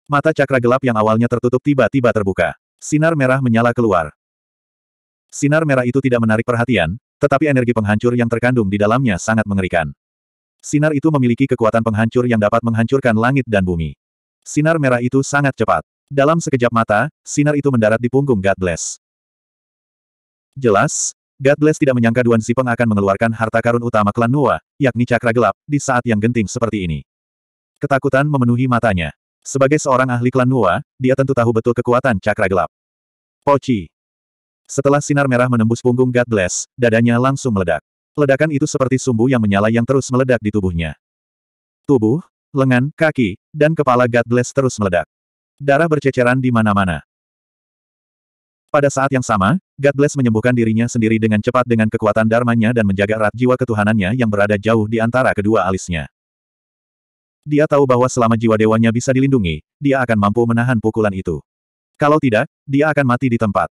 Mata cakra gelap yang awalnya tertutup tiba-tiba terbuka. Sinar merah menyala keluar. Sinar merah itu tidak menarik perhatian, tetapi energi penghancur yang terkandung di dalamnya sangat mengerikan. Sinar itu memiliki kekuatan penghancur yang dapat menghancurkan langit dan bumi. Sinar merah itu sangat cepat. Dalam sekejap mata, sinar itu mendarat di punggung God Bless. Jelas, God Bless tidak menyangka Duan Zipeng akan mengeluarkan harta karun utama klan Nuwa, yakni cakra gelap, di saat yang genting seperti ini. Ketakutan memenuhi matanya. Sebagai seorang ahli klan Nuwa, dia tentu tahu betul kekuatan cakra gelap. Pochi. Setelah sinar merah menembus punggung God Bless, dadanya langsung meledak. Ledakan itu seperti sumbu yang menyala yang terus meledak di tubuhnya. Tubuh, lengan, kaki, dan kepala God Bless terus meledak. Darah berceceran di mana-mana. Pada saat yang sama, God Bless menyembuhkan dirinya sendiri dengan cepat dengan kekuatan Darmanya dan menjaga erat jiwa ketuhanannya yang berada jauh di antara kedua alisnya. Dia tahu bahwa selama jiwa dewanya bisa dilindungi, dia akan mampu menahan pukulan itu. Kalau tidak, dia akan mati di tempat.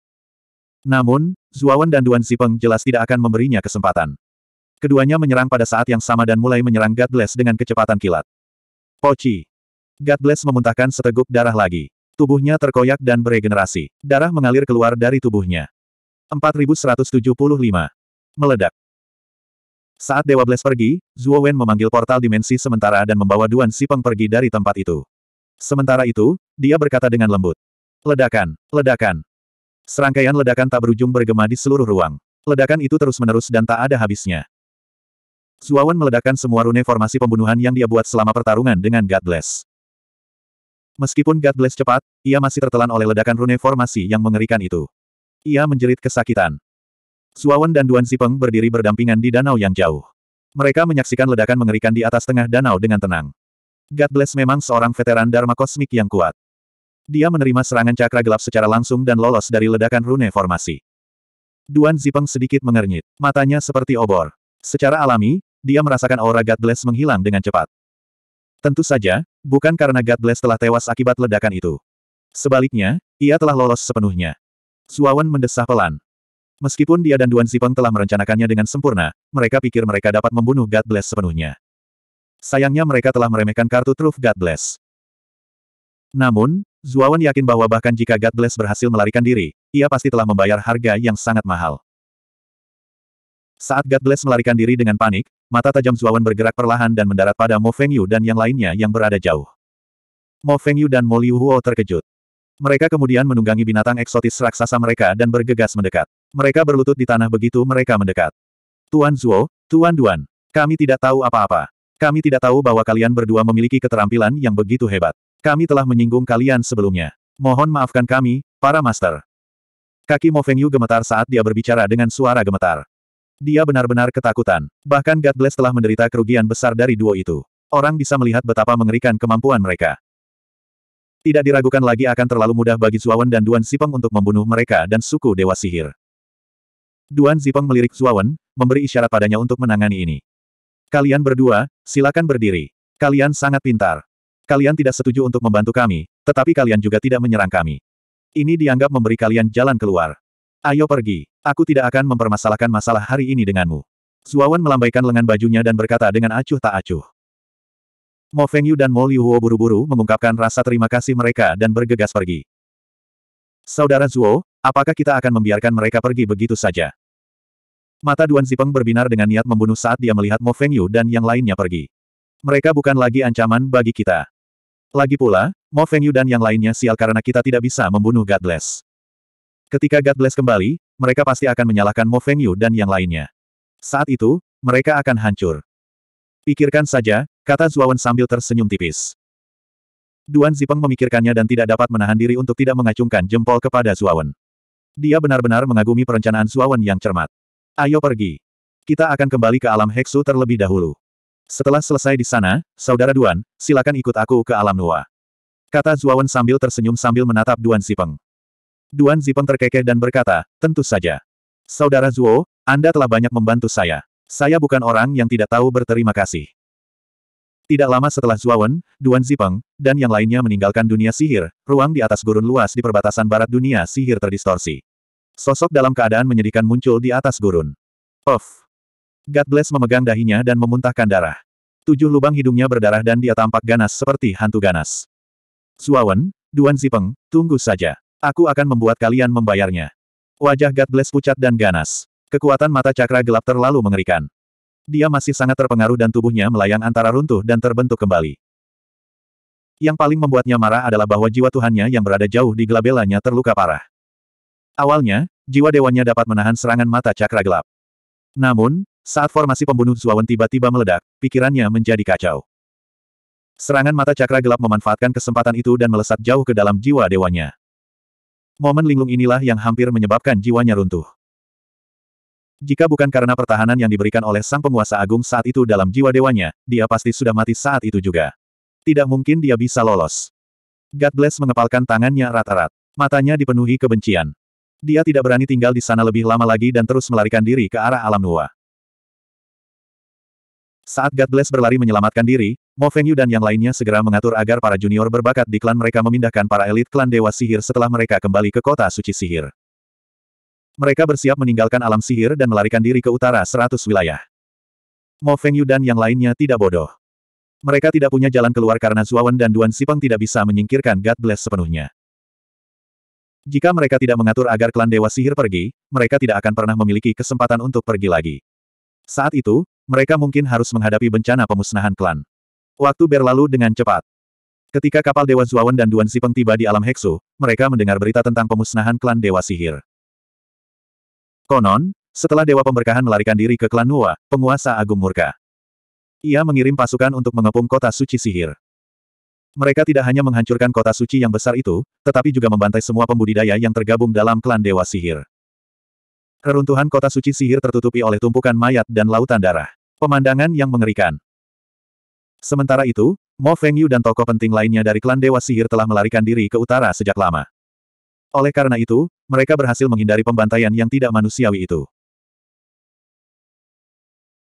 Namun, Zuawan dan Duan Zipeng jelas tidak akan memberinya kesempatan. Keduanya menyerang pada saat yang sama dan mulai menyerang God Bless dengan kecepatan kilat. Poci. God Bless memuntahkan seteguk darah lagi. Tubuhnya terkoyak dan beregenerasi. Darah mengalir keluar dari tubuhnya. 4175. Meledak. Saat Dewa Bless pergi, Zuo Wen memanggil portal dimensi sementara dan membawa Duan Sipeng pergi dari tempat itu. Sementara itu, dia berkata dengan lembut. Ledakan, ledakan, Serangkaian ledakan tak berujung bergema di seluruh ruang. Ledakan itu terus-menerus dan tak ada habisnya. Zuawan meledakkan semua rune formasi pembunuhan yang dia buat selama pertarungan dengan God Bless. Meskipun God Bless cepat, ia masih tertelan oleh ledakan rune formasi yang mengerikan itu. Ia menjerit kesakitan. Zuawan dan Duan Zipeng berdiri berdampingan di danau yang jauh. Mereka menyaksikan ledakan mengerikan di atas tengah danau dengan tenang. God Bless memang seorang veteran Dharma kosmik yang kuat. Dia menerima serangan cakra gelap secara langsung dan lolos dari ledakan rune formasi. Duan Zipeng sedikit mengernyit. Matanya seperti obor. Secara alami, dia merasakan aura God Bless menghilang dengan cepat. Tentu saja, bukan karena God Bless telah tewas akibat ledakan itu. Sebaliknya, ia telah lolos sepenuhnya. Suawan mendesah pelan. Meskipun dia dan Duan Zipeng telah merencanakannya dengan sempurna, mereka pikir mereka dapat membunuh God Bless sepenuhnya. Sayangnya mereka telah meremehkan kartu truf God Bless. Namun, Zuawan yakin bahwa bahkan jika God Bless berhasil melarikan diri, ia pasti telah membayar harga yang sangat mahal. Saat God Bless melarikan diri dengan panik, mata tajam Zuawan bergerak perlahan dan mendarat pada Mo Feng Yu dan yang lainnya yang berada jauh. Mo Feng Yu dan Mo Liu Huo terkejut. Mereka kemudian menunggangi binatang eksotis raksasa mereka dan bergegas mendekat. Mereka berlutut di tanah begitu mereka mendekat. Tuan Zuo, Tuan Duan, kami tidak tahu apa-apa. Kami tidak tahu bahwa kalian berdua memiliki keterampilan yang begitu hebat. Kami telah menyinggung kalian sebelumnya. Mohon maafkan kami, para master. Kaki Mo Feng Yu gemetar saat dia berbicara dengan suara gemetar. Dia benar-benar ketakutan. Bahkan God Bless telah menderita kerugian besar dari duo itu. Orang bisa melihat betapa mengerikan kemampuan mereka. Tidak diragukan lagi akan terlalu mudah bagi Zuawan dan Duan Zipeng untuk membunuh mereka dan suku Dewa Sihir. Duan Zipeng melirik Zuawan, memberi isyarat padanya untuk menangani ini. Kalian berdua, silakan berdiri. Kalian sangat pintar. Kalian tidak setuju untuk membantu kami, tetapi kalian juga tidak menyerang kami. Ini dianggap memberi kalian jalan keluar. Ayo pergi. Aku tidak akan mempermasalahkan masalah hari ini denganmu. Zuawan melambaikan lengan bajunya dan berkata dengan acuh tak acuh. Mo feng yu dan Mo liu huo buru-buru mengungkapkan rasa terima kasih mereka dan bergegas pergi. Saudara Zuo, apakah kita akan membiarkan mereka pergi begitu saja? Mata Duan Zipeng berbinar dengan niat membunuh saat dia melihat Mo feng yu dan yang lainnya pergi. Mereka bukan lagi ancaman bagi kita. Lagi pula, Mo Feng Yu dan yang lainnya sial karena kita tidak bisa membunuh Godless. Ketika Godless kembali, mereka pasti akan menyalahkan Mo Feng Yu dan yang lainnya. Saat itu, mereka akan hancur. Pikirkan saja, kata Zuawan sambil tersenyum tipis. Duan Zipeng memikirkannya dan tidak dapat menahan diri untuk tidak mengacungkan jempol kepada Zuawan. Dia benar-benar mengagumi perencanaan Zuawan yang cermat. Ayo pergi. Kita akan kembali ke alam Heksu terlebih dahulu. Setelah selesai di sana, Saudara Duan, silakan ikut aku ke alam Nua," Kata Zuawan sambil tersenyum sambil menatap Duan Zipeng. Duan Zipeng terkekeh dan berkata, tentu saja. Saudara Zuo, Anda telah banyak membantu saya. Saya bukan orang yang tidak tahu berterima kasih. Tidak lama setelah Zuawan, Duan Zipeng, dan yang lainnya meninggalkan dunia sihir, ruang di atas gurun luas di perbatasan barat dunia sihir terdistorsi. Sosok dalam keadaan menyedihkan muncul di atas gurun. Of. God Bless memegang dahinya dan memuntahkan darah. Tujuh lubang hidungnya berdarah dan dia tampak ganas seperti hantu ganas. Suawan, Duan Zipeng, tunggu saja. Aku akan membuat kalian membayarnya. Wajah God Bless pucat dan ganas. Kekuatan mata cakra gelap terlalu mengerikan. Dia masih sangat terpengaruh dan tubuhnya melayang antara runtuh dan terbentuk kembali. Yang paling membuatnya marah adalah bahwa jiwa Tuhannya yang berada jauh di gelabelanya terluka parah. Awalnya, jiwa dewanya dapat menahan serangan mata cakra gelap. Namun, saat formasi pembunuh Zuawan tiba-tiba meledak, pikirannya menjadi kacau. Serangan mata cakra gelap memanfaatkan kesempatan itu dan melesat jauh ke dalam jiwa dewanya. Momen linglung inilah yang hampir menyebabkan jiwanya runtuh. Jika bukan karena pertahanan yang diberikan oleh sang penguasa agung saat itu dalam jiwa dewanya, dia pasti sudah mati saat itu juga. Tidak mungkin dia bisa lolos. God Bless mengepalkan tangannya rata rat Matanya dipenuhi kebencian. Dia tidak berani tinggal di sana lebih lama lagi dan terus melarikan diri ke arah alam Nuwa. Saat God Bless berlari menyelamatkan diri, Mo Feng Yu dan yang lainnya segera mengatur agar para junior berbakat di klan mereka memindahkan para elit klan Dewa Sihir setelah mereka kembali ke kota suci sihir. Mereka bersiap meninggalkan alam sihir dan melarikan diri ke utara seratus wilayah. Mo Feng Yu dan yang lainnya tidak bodoh. Mereka tidak punya jalan keluar karena Zuawan dan Duan Sipeng tidak bisa menyingkirkan God Bless sepenuhnya. Jika mereka tidak mengatur agar klan Dewa Sihir pergi, mereka tidak akan pernah memiliki kesempatan untuk pergi lagi. Saat itu, mereka mungkin harus menghadapi bencana pemusnahan klan. Waktu berlalu dengan cepat. Ketika kapal Dewa Zuawan dan Duan Zipeng tiba di alam Heksu, mereka mendengar berita tentang pemusnahan klan Dewa Sihir. Konon, setelah Dewa Pemberkahan melarikan diri ke klan Nuwa, penguasa agung murka. Ia mengirim pasukan untuk mengepung kota suci sihir. Mereka tidak hanya menghancurkan kota suci yang besar itu, tetapi juga membantai semua pembudidaya yang tergabung dalam klan Dewa Sihir. Reruntuhan kota suci sihir tertutupi oleh tumpukan mayat dan lautan darah. Pemandangan yang mengerikan. Sementara itu, Mo Fengyu dan tokoh penting lainnya dari klan Dewa Sihir telah melarikan diri ke utara sejak lama. Oleh karena itu, mereka berhasil menghindari pembantaian yang tidak manusiawi itu.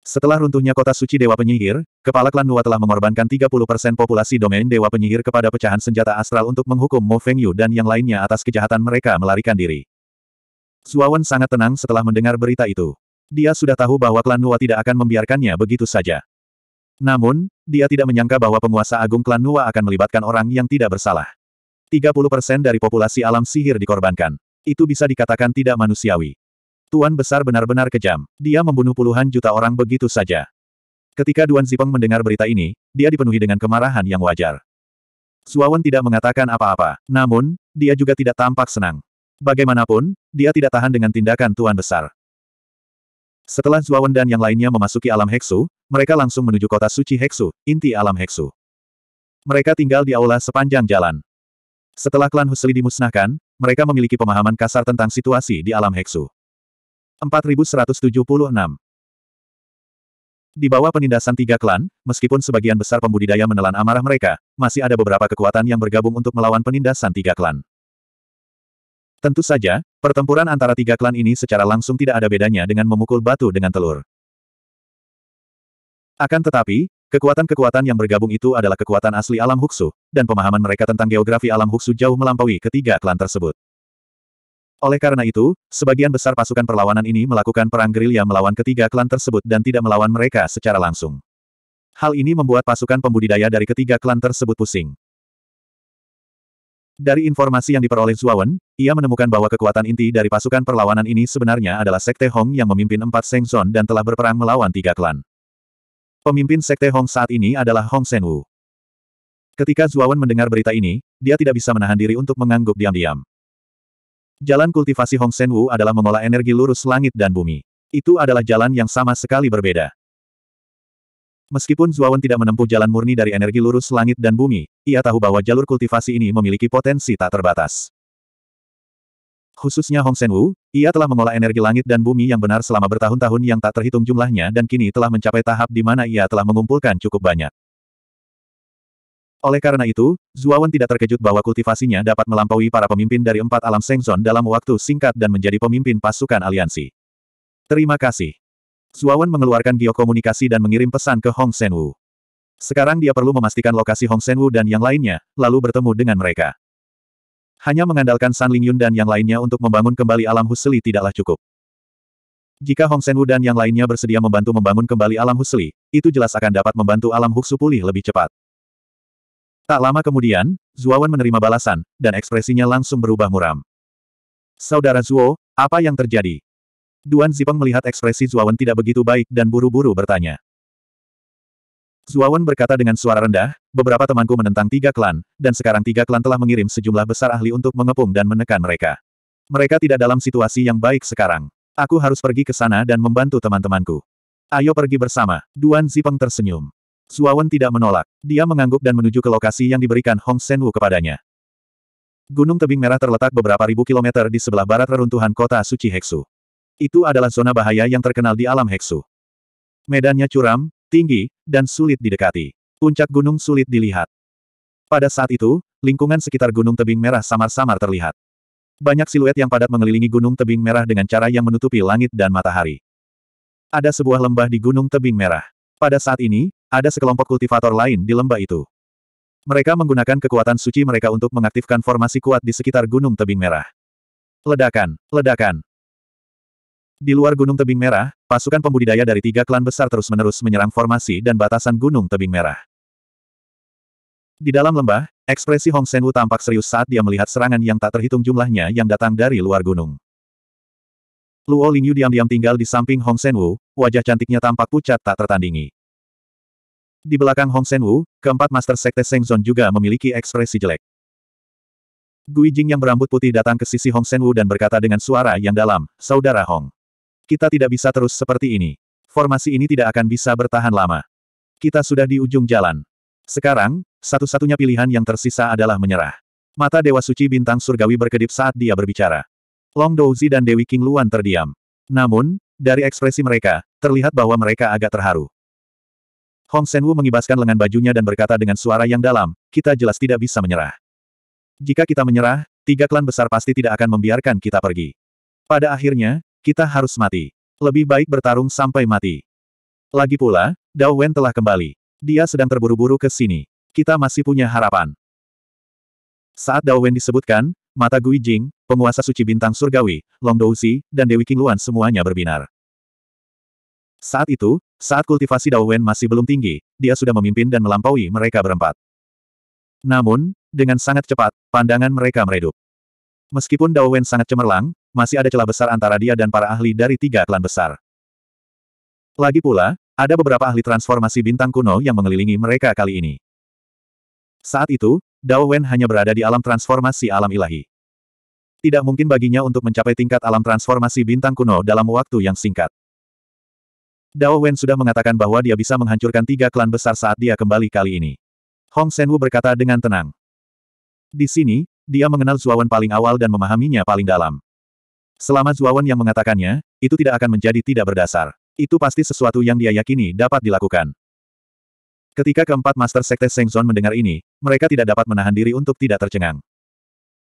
Setelah runtuhnya kota suci Dewa Penyihir, Kepala Klan Nua telah mengorbankan 30% populasi domain Dewa Penyihir kepada pecahan senjata astral untuk menghukum Mo Fengyu dan yang lainnya atas kejahatan mereka melarikan diri. Suawan sangat tenang setelah mendengar berita itu. Dia sudah tahu bahwa klan Nuwa tidak akan membiarkannya begitu saja. Namun, dia tidak menyangka bahwa penguasa agung klan Nuwa akan melibatkan orang yang tidak bersalah. 30% dari populasi alam sihir dikorbankan. Itu bisa dikatakan tidak manusiawi. Tuan Besar benar-benar kejam. Dia membunuh puluhan juta orang begitu saja. Ketika Duan Zipeng mendengar berita ini, dia dipenuhi dengan kemarahan yang wajar. Suawan tidak mengatakan apa-apa, namun, dia juga tidak tampak senang. Bagaimanapun, dia tidak tahan dengan tindakan Tuan Besar. Setelah Zuawan dan yang lainnya memasuki alam Heksu, mereka langsung menuju kota suci Heksu, inti alam Heksu. Mereka tinggal di aula sepanjang jalan. Setelah klan Husli dimusnahkan, mereka memiliki pemahaman kasar tentang situasi di alam Heksu. 4176 Di bawah penindasan tiga klan, meskipun sebagian besar pembudidaya menelan amarah mereka, masih ada beberapa kekuatan yang bergabung untuk melawan penindasan tiga klan. Tentu saja, pertempuran antara tiga klan ini secara langsung tidak ada bedanya dengan memukul batu dengan telur. Akan tetapi, kekuatan-kekuatan yang bergabung itu adalah kekuatan asli alam Huksu, dan pemahaman mereka tentang geografi alam Huksu jauh melampaui ketiga klan tersebut. Oleh karena itu, sebagian besar pasukan perlawanan ini melakukan perang gerilya melawan ketiga klan tersebut dan tidak melawan mereka secara langsung. Hal ini membuat pasukan pembudidaya dari ketiga klan tersebut pusing. Dari informasi yang diperoleh Zuawan, ia menemukan bahwa kekuatan inti dari pasukan perlawanan ini sebenarnya adalah Sekte Hong yang memimpin empat Zon dan telah berperang melawan tiga klan. Pemimpin Sekte Hong saat ini adalah Hong Sen Wu. Ketika Zuawan mendengar berita ini, dia tidak bisa menahan diri untuk mengangguk diam-diam. Jalan kultivasi Hong Sen Wu adalah mengolah energi lurus langit dan bumi. Itu adalah jalan yang sama sekali berbeda. Meskipun Zuawan tidak menempuh jalan murni dari energi lurus langit dan bumi, ia tahu bahwa jalur kultivasi ini memiliki potensi tak terbatas. Khususnya Hong Sen Wu, ia telah mengolah energi langit dan bumi yang benar selama bertahun-tahun yang tak terhitung jumlahnya dan kini telah mencapai tahap di mana ia telah mengumpulkan cukup banyak. Oleh karena itu, Zuawan tidak terkejut bahwa kultivasinya dapat melampaui para pemimpin dari empat alam Sengzon dalam waktu singkat dan menjadi pemimpin pasukan aliansi. Terima kasih. Suawan mengeluarkan geokomunikasi dan mengirim pesan ke Hong Senwu. Sekarang dia perlu memastikan lokasi Hong Senwu dan yang lainnya, lalu bertemu dengan mereka. Hanya mengandalkan San Lingyun dan yang lainnya untuk membangun kembali alam Husli tidaklah cukup. Jika Hong Senwu dan yang lainnya bersedia membantu membangun kembali alam Husli, itu jelas akan dapat membantu alam Huxu pulih lebih cepat. Tak lama kemudian, Zuawan menerima balasan, dan ekspresinya langsung berubah muram. Saudara Zuo, apa yang terjadi? Duan Zipeng melihat ekspresi Zuawan tidak begitu baik dan buru-buru bertanya. Zuawan berkata dengan suara rendah, beberapa temanku menentang tiga klan, dan sekarang tiga klan telah mengirim sejumlah besar ahli untuk mengepung dan menekan mereka. Mereka tidak dalam situasi yang baik sekarang. Aku harus pergi ke sana dan membantu teman-temanku. Ayo pergi bersama. Duan Zipeng tersenyum. Zuawan tidak menolak. Dia mengangguk dan menuju ke lokasi yang diberikan Hong Senwu kepadanya. Gunung Tebing Merah terletak beberapa ribu kilometer di sebelah barat reruntuhan kota suci Heksu. Itu adalah zona bahaya yang terkenal di alam Heksu. Medannya curam, tinggi, dan sulit didekati. Puncak gunung sulit dilihat. Pada saat itu, lingkungan sekitar Gunung Tebing Merah samar-samar terlihat. Banyak siluet yang padat mengelilingi Gunung Tebing Merah dengan cara yang menutupi langit dan matahari. Ada sebuah lembah di Gunung Tebing Merah. Pada saat ini, ada sekelompok kultivator lain di lembah itu. Mereka menggunakan kekuatan suci mereka untuk mengaktifkan formasi kuat di sekitar Gunung Tebing Merah. Ledakan, ledakan, di luar Gunung Tebing Merah, pasukan pembudidaya dari tiga klan besar terus-menerus menyerang formasi dan batasan Gunung Tebing Merah. Di dalam lembah, ekspresi Hong Senwu tampak serius saat dia melihat serangan yang tak terhitung jumlahnya yang datang dari luar gunung. Luo Lingyu diam-diam tinggal di samping Hong Senwu, wajah cantiknya tampak pucat tak tertandingi. Di belakang Hong Senwu, keempat Master Sekte Zon juga memiliki ekspresi jelek. Gui Jing yang berambut putih datang ke sisi Hong Senwu dan berkata dengan suara yang dalam, Saudara Hong. Kita tidak bisa terus seperti ini. Formasi ini tidak akan bisa bertahan lama. Kita sudah di ujung jalan. Sekarang, satu-satunya pilihan yang tersisa adalah menyerah. Mata Dewa Suci Bintang Surgawi berkedip saat dia berbicara. Long Douzi dan Dewi King Luan terdiam. Namun, dari ekspresi mereka, terlihat bahwa mereka agak terharu. Hong Senwu mengibaskan lengan bajunya dan berkata dengan suara yang dalam, kita jelas tidak bisa menyerah. Jika kita menyerah, tiga klan besar pasti tidak akan membiarkan kita pergi. Pada akhirnya, kita harus mati. Lebih baik bertarung sampai mati. Lagi pula, Dao Wen telah kembali. Dia sedang terburu-buru ke sini. Kita masih punya harapan. Saat Dao Wen disebutkan, mata Gui Jing, penguasa suci bintang surgawi, Long Douzi, dan Dewi King Luan semuanya berbinar. Saat itu, saat kultivasi Dao Wen masih belum tinggi, dia sudah memimpin dan melampaui mereka berempat. Namun, dengan sangat cepat, pandangan mereka meredup. Meskipun Dao Wen sangat cemerlang, masih ada celah besar antara dia dan para ahli dari tiga klan besar. Lagi pula, ada beberapa ahli transformasi bintang kuno yang mengelilingi mereka kali ini. Saat itu, Dao Wen hanya berada di alam transformasi alam ilahi. Tidak mungkin baginya untuk mencapai tingkat alam transformasi bintang kuno dalam waktu yang singkat. Dao Wen sudah mengatakan bahwa dia bisa menghancurkan tiga klan besar saat dia kembali kali ini. Hong Senwu berkata dengan tenang. Di sini, dia mengenal Zuawan paling awal dan memahaminya paling dalam. Selama Zuawan yang mengatakannya, itu tidak akan menjadi tidak berdasar. Itu pasti sesuatu yang dia yakini dapat dilakukan. Ketika keempat Master Sekte Sengzon mendengar ini, mereka tidak dapat menahan diri untuk tidak tercengang.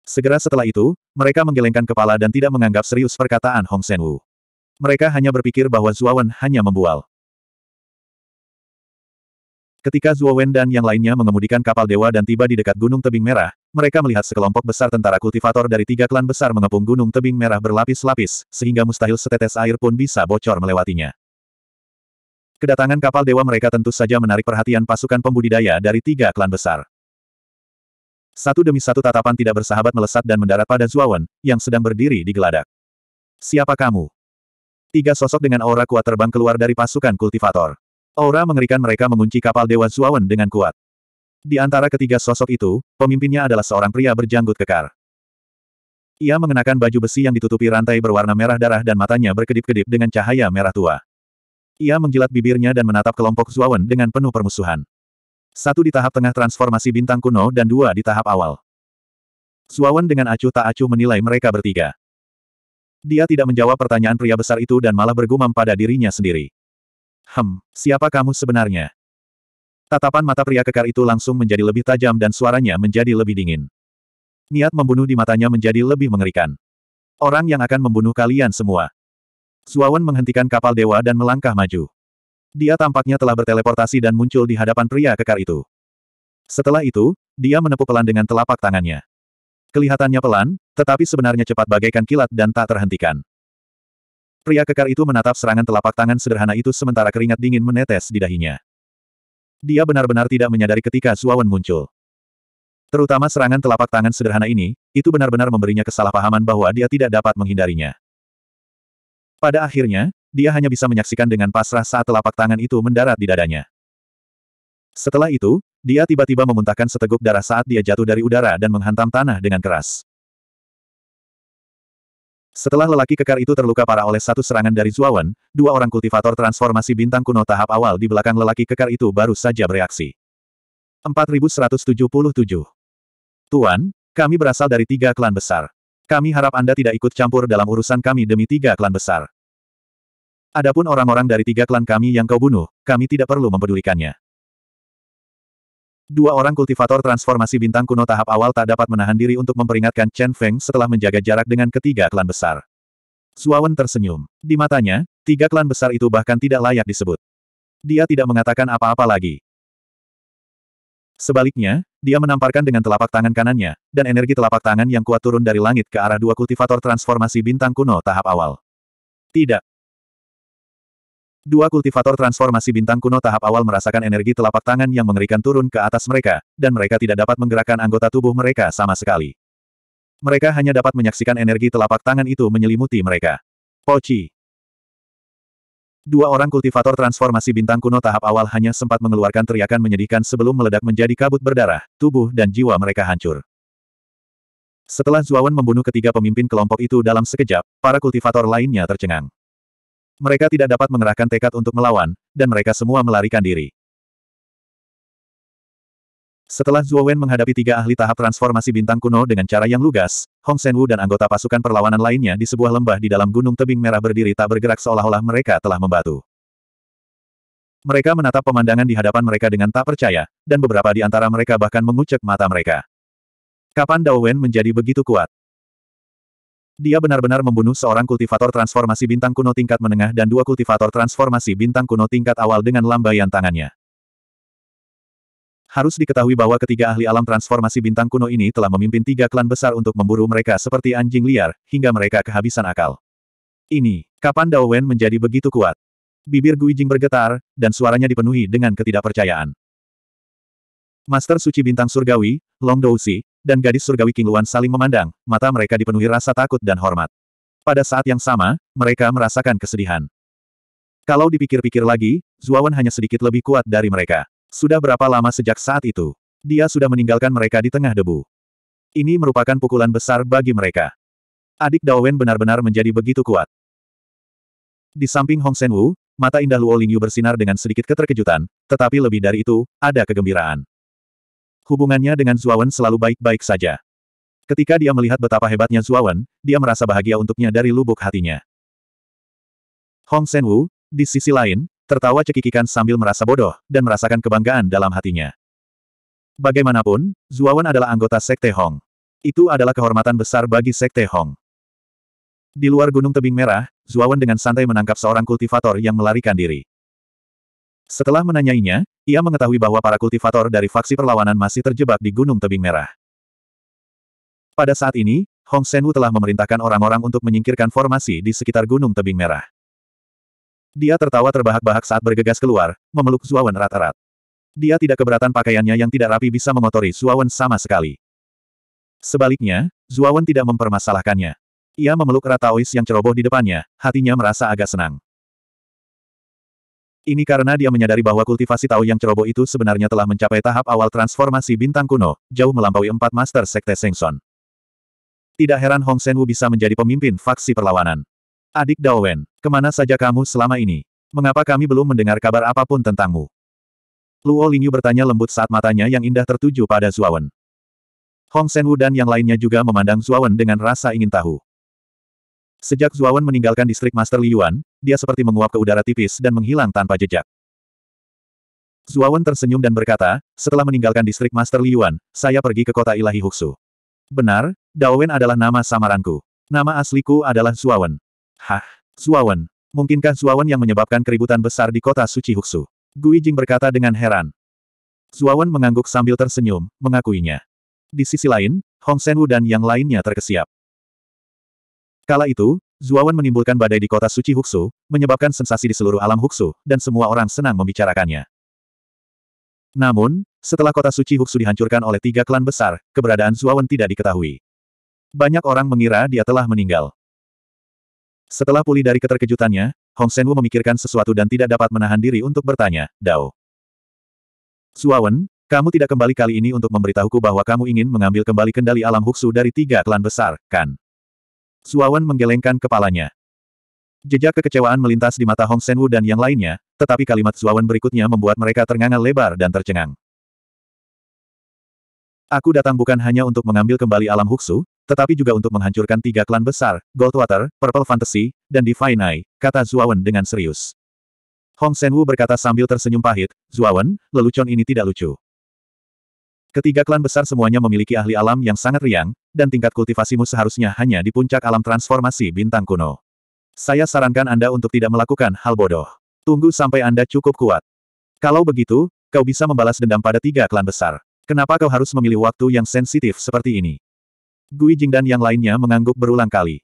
Segera setelah itu, mereka menggelengkan kepala dan tidak menganggap serius perkataan Hong Senwu. Mereka hanya berpikir bahwa Zuawan hanya membual. Ketika Zuo Wen dan yang lainnya mengemudikan kapal dewa dan tiba di dekat Gunung Tebing Merah, mereka melihat sekelompok besar tentara kultivator dari tiga klan besar mengepung Gunung Tebing Merah berlapis-lapis, sehingga mustahil setetes air pun bisa bocor melewatinya. Kedatangan kapal dewa mereka tentu saja menarik perhatian pasukan pembudidaya dari tiga klan besar. Satu demi satu tatapan tidak bersahabat melesat dan mendarat pada Wen, yang sedang berdiri di geladak. Siapa kamu? Tiga sosok dengan aura kuat terbang keluar dari pasukan kultivator. Aura mengerikan mereka mengunci kapal Dewa Zuawan dengan kuat. Di antara ketiga sosok itu, pemimpinnya adalah seorang pria berjanggut kekar. Ia mengenakan baju besi yang ditutupi rantai berwarna merah darah dan matanya berkedip-kedip dengan cahaya merah tua. Ia menjilat bibirnya dan menatap kelompok Zuawan dengan penuh permusuhan. Satu di tahap tengah transformasi bintang kuno dan dua di tahap awal. Suawan dengan acuh tak acuh menilai mereka bertiga. Dia tidak menjawab pertanyaan pria besar itu dan malah bergumam pada dirinya sendiri. Hem, siapa kamu sebenarnya? Tatapan mata pria kekar itu langsung menjadi lebih tajam dan suaranya menjadi lebih dingin. Niat membunuh di matanya menjadi lebih mengerikan. Orang yang akan membunuh kalian semua. Zuawan menghentikan kapal dewa dan melangkah maju. Dia tampaknya telah berteleportasi dan muncul di hadapan pria kekar itu. Setelah itu, dia menepuk pelan dengan telapak tangannya. Kelihatannya pelan, tetapi sebenarnya cepat bagaikan kilat dan tak terhentikan. Pria kekar itu menatap serangan telapak tangan sederhana itu sementara keringat dingin menetes di dahinya. Dia benar-benar tidak menyadari ketika Zuawan muncul. Terutama serangan telapak tangan sederhana ini, itu benar-benar memberinya kesalahpahaman bahwa dia tidak dapat menghindarinya. Pada akhirnya, dia hanya bisa menyaksikan dengan pasrah saat telapak tangan itu mendarat di dadanya. Setelah itu, dia tiba-tiba memuntahkan seteguk darah saat dia jatuh dari udara dan menghantam tanah dengan keras. Setelah lelaki kekar itu terluka parah oleh satu serangan dari Zuawan, dua orang kultivator transformasi bintang kuno tahap awal di belakang lelaki kekar itu baru saja bereaksi. 4177 Tuan, kami berasal dari tiga klan besar. Kami harap Anda tidak ikut campur dalam urusan kami demi tiga klan besar. Adapun orang-orang dari tiga klan kami yang kau bunuh, kami tidak perlu mempedulikannya. Dua orang kultivator transformasi bintang kuno tahap awal tak dapat menahan diri untuk memperingatkan Chen Feng setelah menjaga jarak dengan ketiga klan besar. Zuawan tersenyum. Di matanya, tiga klan besar itu bahkan tidak layak disebut. Dia tidak mengatakan apa-apa lagi. Sebaliknya, dia menamparkan dengan telapak tangan kanannya, dan energi telapak tangan yang kuat turun dari langit ke arah dua kultivator transformasi bintang kuno tahap awal. Tidak, Dua kultivator transformasi bintang kuno tahap awal merasakan energi telapak tangan yang mengerikan turun ke atas mereka, dan mereka tidak dapat menggerakkan anggota tubuh mereka sama sekali. Mereka hanya dapat menyaksikan energi telapak tangan itu menyelimuti mereka. Pochi, Dua orang kultivator transformasi bintang kuno tahap awal hanya sempat mengeluarkan teriakan menyedihkan sebelum meledak menjadi kabut berdarah, tubuh dan jiwa mereka hancur. Setelah Zuawan membunuh ketiga pemimpin kelompok itu dalam sekejap, para kultivator lainnya tercengang mereka tidak dapat mengerahkan tekad untuk melawan, dan mereka semua melarikan diri. Setelah Zhuo Wen menghadapi tiga ahli tahap transformasi bintang kuno dengan cara yang lugas, Hong Sen Wu dan anggota pasukan perlawanan lainnya di sebuah lembah di dalam gunung tebing merah berdiri tak bergerak seolah-olah mereka telah membatu. Mereka menatap pemandangan di hadapan mereka dengan tak percaya, dan beberapa di antara mereka bahkan mengucek mata mereka. Kapan Dao Wen menjadi begitu kuat? Dia benar-benar membunuh seorang kultivator transformasi bintang kuno tingkat menengah dan dua kultivator transformasi bintang kuno tingkat awal dengan lambaian tangannya. Harus diketahui bahwa ketiga ahli alam transformasi bintang kuno ini telah memimpin tiga klan besar untuk memburu mereka seperti anjing liar, hingga mereka kehabisan akal. Ini, kapan Dao Wen menjadi begitu kuat? Bibir Guijing bergetar, dan suaranya dipenuhi dengan ketidakpercayaan. Master Suci Bintang Surgawi, Long Douxi, dan gadis surgawi King Luan saling memandang, mata mereka dipenuhi rasa takut dan hormat. Pada saat yang sama, mereka merasakan kesedihan. Kalau dipikir-pikir lagi, Zuawan hanya sedikit lebih kuat dari mereka. Sudah berapa lama sejak saat itu? Dia sudah meninggalkan mereka di tengah debu. Ini merupakan pukulan besar bagi mereka. Adik Daowen benar-benar menjadi begitu kuat. Di samping Hong Sen Wu, mata indah Luo Lingyu bersinar dengan sedikit keterkejutan, tetapi lebih dari itu, ada kegembiraan. Hubungannya dengan Zuawan selalu baik-baik saja. Ketika dia melihat betapa hebatnya Zuawan, dia merasa bahagia untuknya dari lubuk hatinya. Hong Senwu, di sisi lain, tertawa cekikikan sambil merasa bodoh, dan merasakan kebanggaan dalam hatinya. Bagaimanapun, Zuawan adalah anggota Sekte Hong. Itu adalah kehormatan besar bagi Sekte Hong. Di luar Gunung Tebing Merah, Zuawan dengan santai menangkap seorang kultivator yang melarikan diri. Setelah menanyainya, ia mengetahui bahwa para kultivator dari faksi perlawanan masih terjebak di Gunung Tebing Merah. Pada saat ini, Hong Senwu telah memerintahkan orang-orang untuk menyingkirkan formasi di sekitar Gunung Tebing Merah. Dia tertawa terbahak-bahak saat bergegas keluar, memeluk Zuawan rata-rat. Dia tidak keberatan pakaiannya yang tidak rapi bisa mengotori Zuawan sama sekali. Sebaliknya, Zuawan tidak mempermasalahkannya. Ia memeluk Rataois yang ceroboh di depannya, hatinya merasa agak senang. Ini karena dia menyadari bahwa kultivasi Tao yang ceroboh itu sebenarnya telah mencapai tahap awal transformasi bintang kuno, jauh melampaui empat master sekte Sengson. Tidak heran Hong Senwu bisa menjadi pemimpin faksi perlawanan. Adik Dao Wen, kemana saja kamu selama ini? Mengapa kami belum mendengar kabar apapun tentangmu? Luo Lingyu bertanya lembut saat matanya yang indah tertuju pada Zuawan. Hong Senwu dan yang lainnya juga memandang Zuawan dengan rasa ingin tahu. Sejak Zuawan meninggalkan distrik Master Liyuan, dia seperti menguap ke udara tipis dan menghilang tanpa jejak. Zuawan tersenyum dan berkata, setelah meninggalkan distrik Master Liyuan, saya pergi ke kota ilahi Huxu. Benar, Daowen adalah nama samaranku. Nama asliku adalah Zuawan. Hah, Zuawan. Mungkinkah Zuawan yang menyebabkan keributan besar di kota suci Huxu? Gui Jing berkata dengan heran. Zuawan mengangguk sambil tersenyum, mengakuinya. Di sisi lain, Hong Senwu dan yang lainnya terkesiap. Kala itu, Zuawan menimbulkan badai di kota suci Huksu, menyebabkan sensasi di seluruh alam Huksu, dan semua orang senang membicarakannya. Namun, setelah kota suci Huksu dihancurkan oleh tiga klan besar, keberadaan Zuawan tidak diketahui. Banyak orang mengira dia telah meninggal. Setelah pulih dari keterkejutannya, Hong Senwu memikirkan sesuatu dan tidak dapat menahan diri untuk bertanya, Dao. Zuawan, kamu tidak kembali kali ini untuk memberitahuku bahwa kamu ingin mengambil kembali kendali alam Huksu dari tiga klan besar, kan? Suawan menggelengkan kepalanya. Jejak kekecewaan melintas di mata Hong Senwu dan yang lainnya, tetapi kalimat Suawan berikutnya membuat mereka ternganga lebar dan tercengang. Aku datang bukan hanya untuk mengambil kembali alam huksu, tetapi juga untuk menghancurkan tiga klan besar, Goldwater, Purple Fantasy, dan Divine Eye, kata Zuawan dengan serius. Hong Senwu berkata sambil tersenyum pahit, Zuawan, lelucon ini tidak lucu. Ketiga klan besar semuanya memiliki ahli alam yang sangat riang, dan tingkat kultivasimu seharusnya hanya di puncak alam transformasi bintang kuno. Saya sarankan Anda untuk tidak melakukan hal bodoh. Tunggu sampai Anda cukup kuat. Kalau begitu, kau bisa membalas dendam pada tiga klan besar. Kenapa kau harus memilih waktu yang sensitif seperti ini? Gui Jing dan yang lainnya mengangguk berulang kali.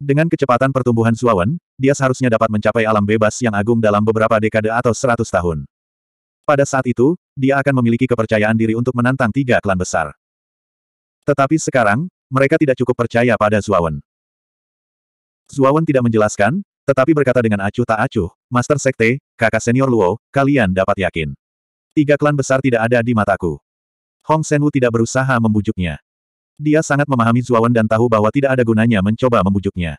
Dengan kecepatan pertumbuhan Zuawan, dia seharusnya dapat mencapai alam bebas yang agung dalam beberapa dekade atau seratus tahun. Pada saat itu, dia akan memiliki kepercayaan diri untuk menantang tiga klan besar. Tetapi sekarang, mereka tidak cukup percaya pada Zuawan. Zuawan tidak menjelaskan, tetapi berkata dengan acuh tak acuh, Master Sekte, kakak senior Luo, kalian dapat yakin. Tiga klan besar tidak ada di mataku. Hong Senwu tidak berusaha membujuknya. Dia sangat memahami Zuawan dan tahu bahwa tidak ada gunanya mencoba membujuknya.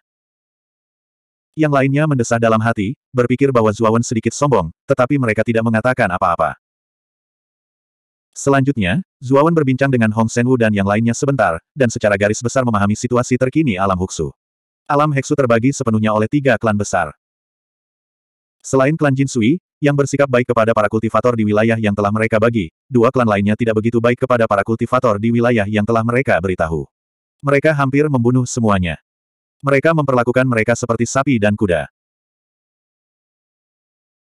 Yang lainnya mendesah dalam hati, berpikir bahwa Zuawan sedikit sombong, tetapi mereka tidak mengatakan apa-apa. Selanjutnya, Zuawan berbincang dengan Hong Senwu dan yang lainnya sebentar, dan secara garis besar memahami situasi terkini alam Huksu. Alam Heksu terbagi sepenuhnya oleh tiga klan besar. Selain klan Jin Sui, yang bersikap baik kepada para kultivator di wilayah yang telah mereka bagi, dua klan lainnya tidak begitu baik kepada para kultivator di wilayah yang telah mereka beritahu. Mereka hampir membunuh semuanya. Mereka memperlakukan mereka seperti sapi dan kuda.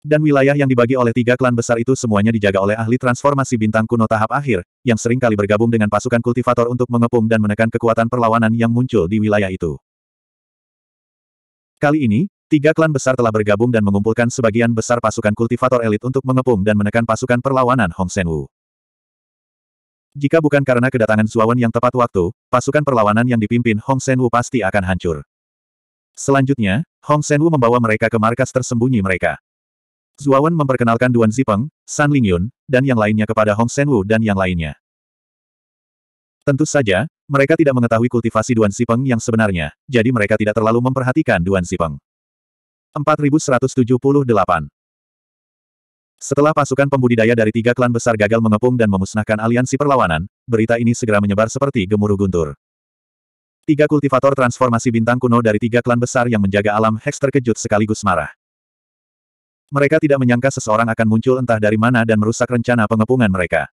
Dan wilayah yang dibagi oleh tiga klan besar itu semuanya dijaga oleh ahli transformasi bintang kuno tahap akhir, yang sering kali bergabung dengan pasukan kultivator untuk mengepung dan menekan kekuatan perlawanan yang muncul di wilayah itu. Kali ini, tiga klan besar telah bergabung dan mengumpulkan sebagian besar pasukan kultivator elit untuk mengepung dan menekan pasukan perlawanan Hong Sen Wu. Jika bukan karena kedatangan Zuawan yang tepat waktu, pasukan perlawanan yang dipimpin Hong Senwu pasti akan hancur. Selanjutnya, Hong Senwu membawa mereka ke markas tersembunyi mereka. Zuawan memperkenalkan Duan Zipeng, San Lingyun, dan yang lainnya kepada Hong Senwu dan yang lainnya. Tentu saja, mereka tidak mengetahui kultivasi Duan Zipeng yang sebenarnya, jadi mereka tidak terlalu memperhatikan Duan Zipeng. 4178 setelah pasukan pembudidaya dari tiga klan besar gagal mengepung dan memusnahkan aliansi perlawanan, berita ini segera menyebar seperti gemuruh guntur. Tiga kultivator transformasi bintang kuno dari tiga klan besar yang menjaga alam Hex terkejut sekaligus marah. Mereka tidak menyangka seseorang akan muncul entah dari mana dan merusak rencana pengepungan mereka.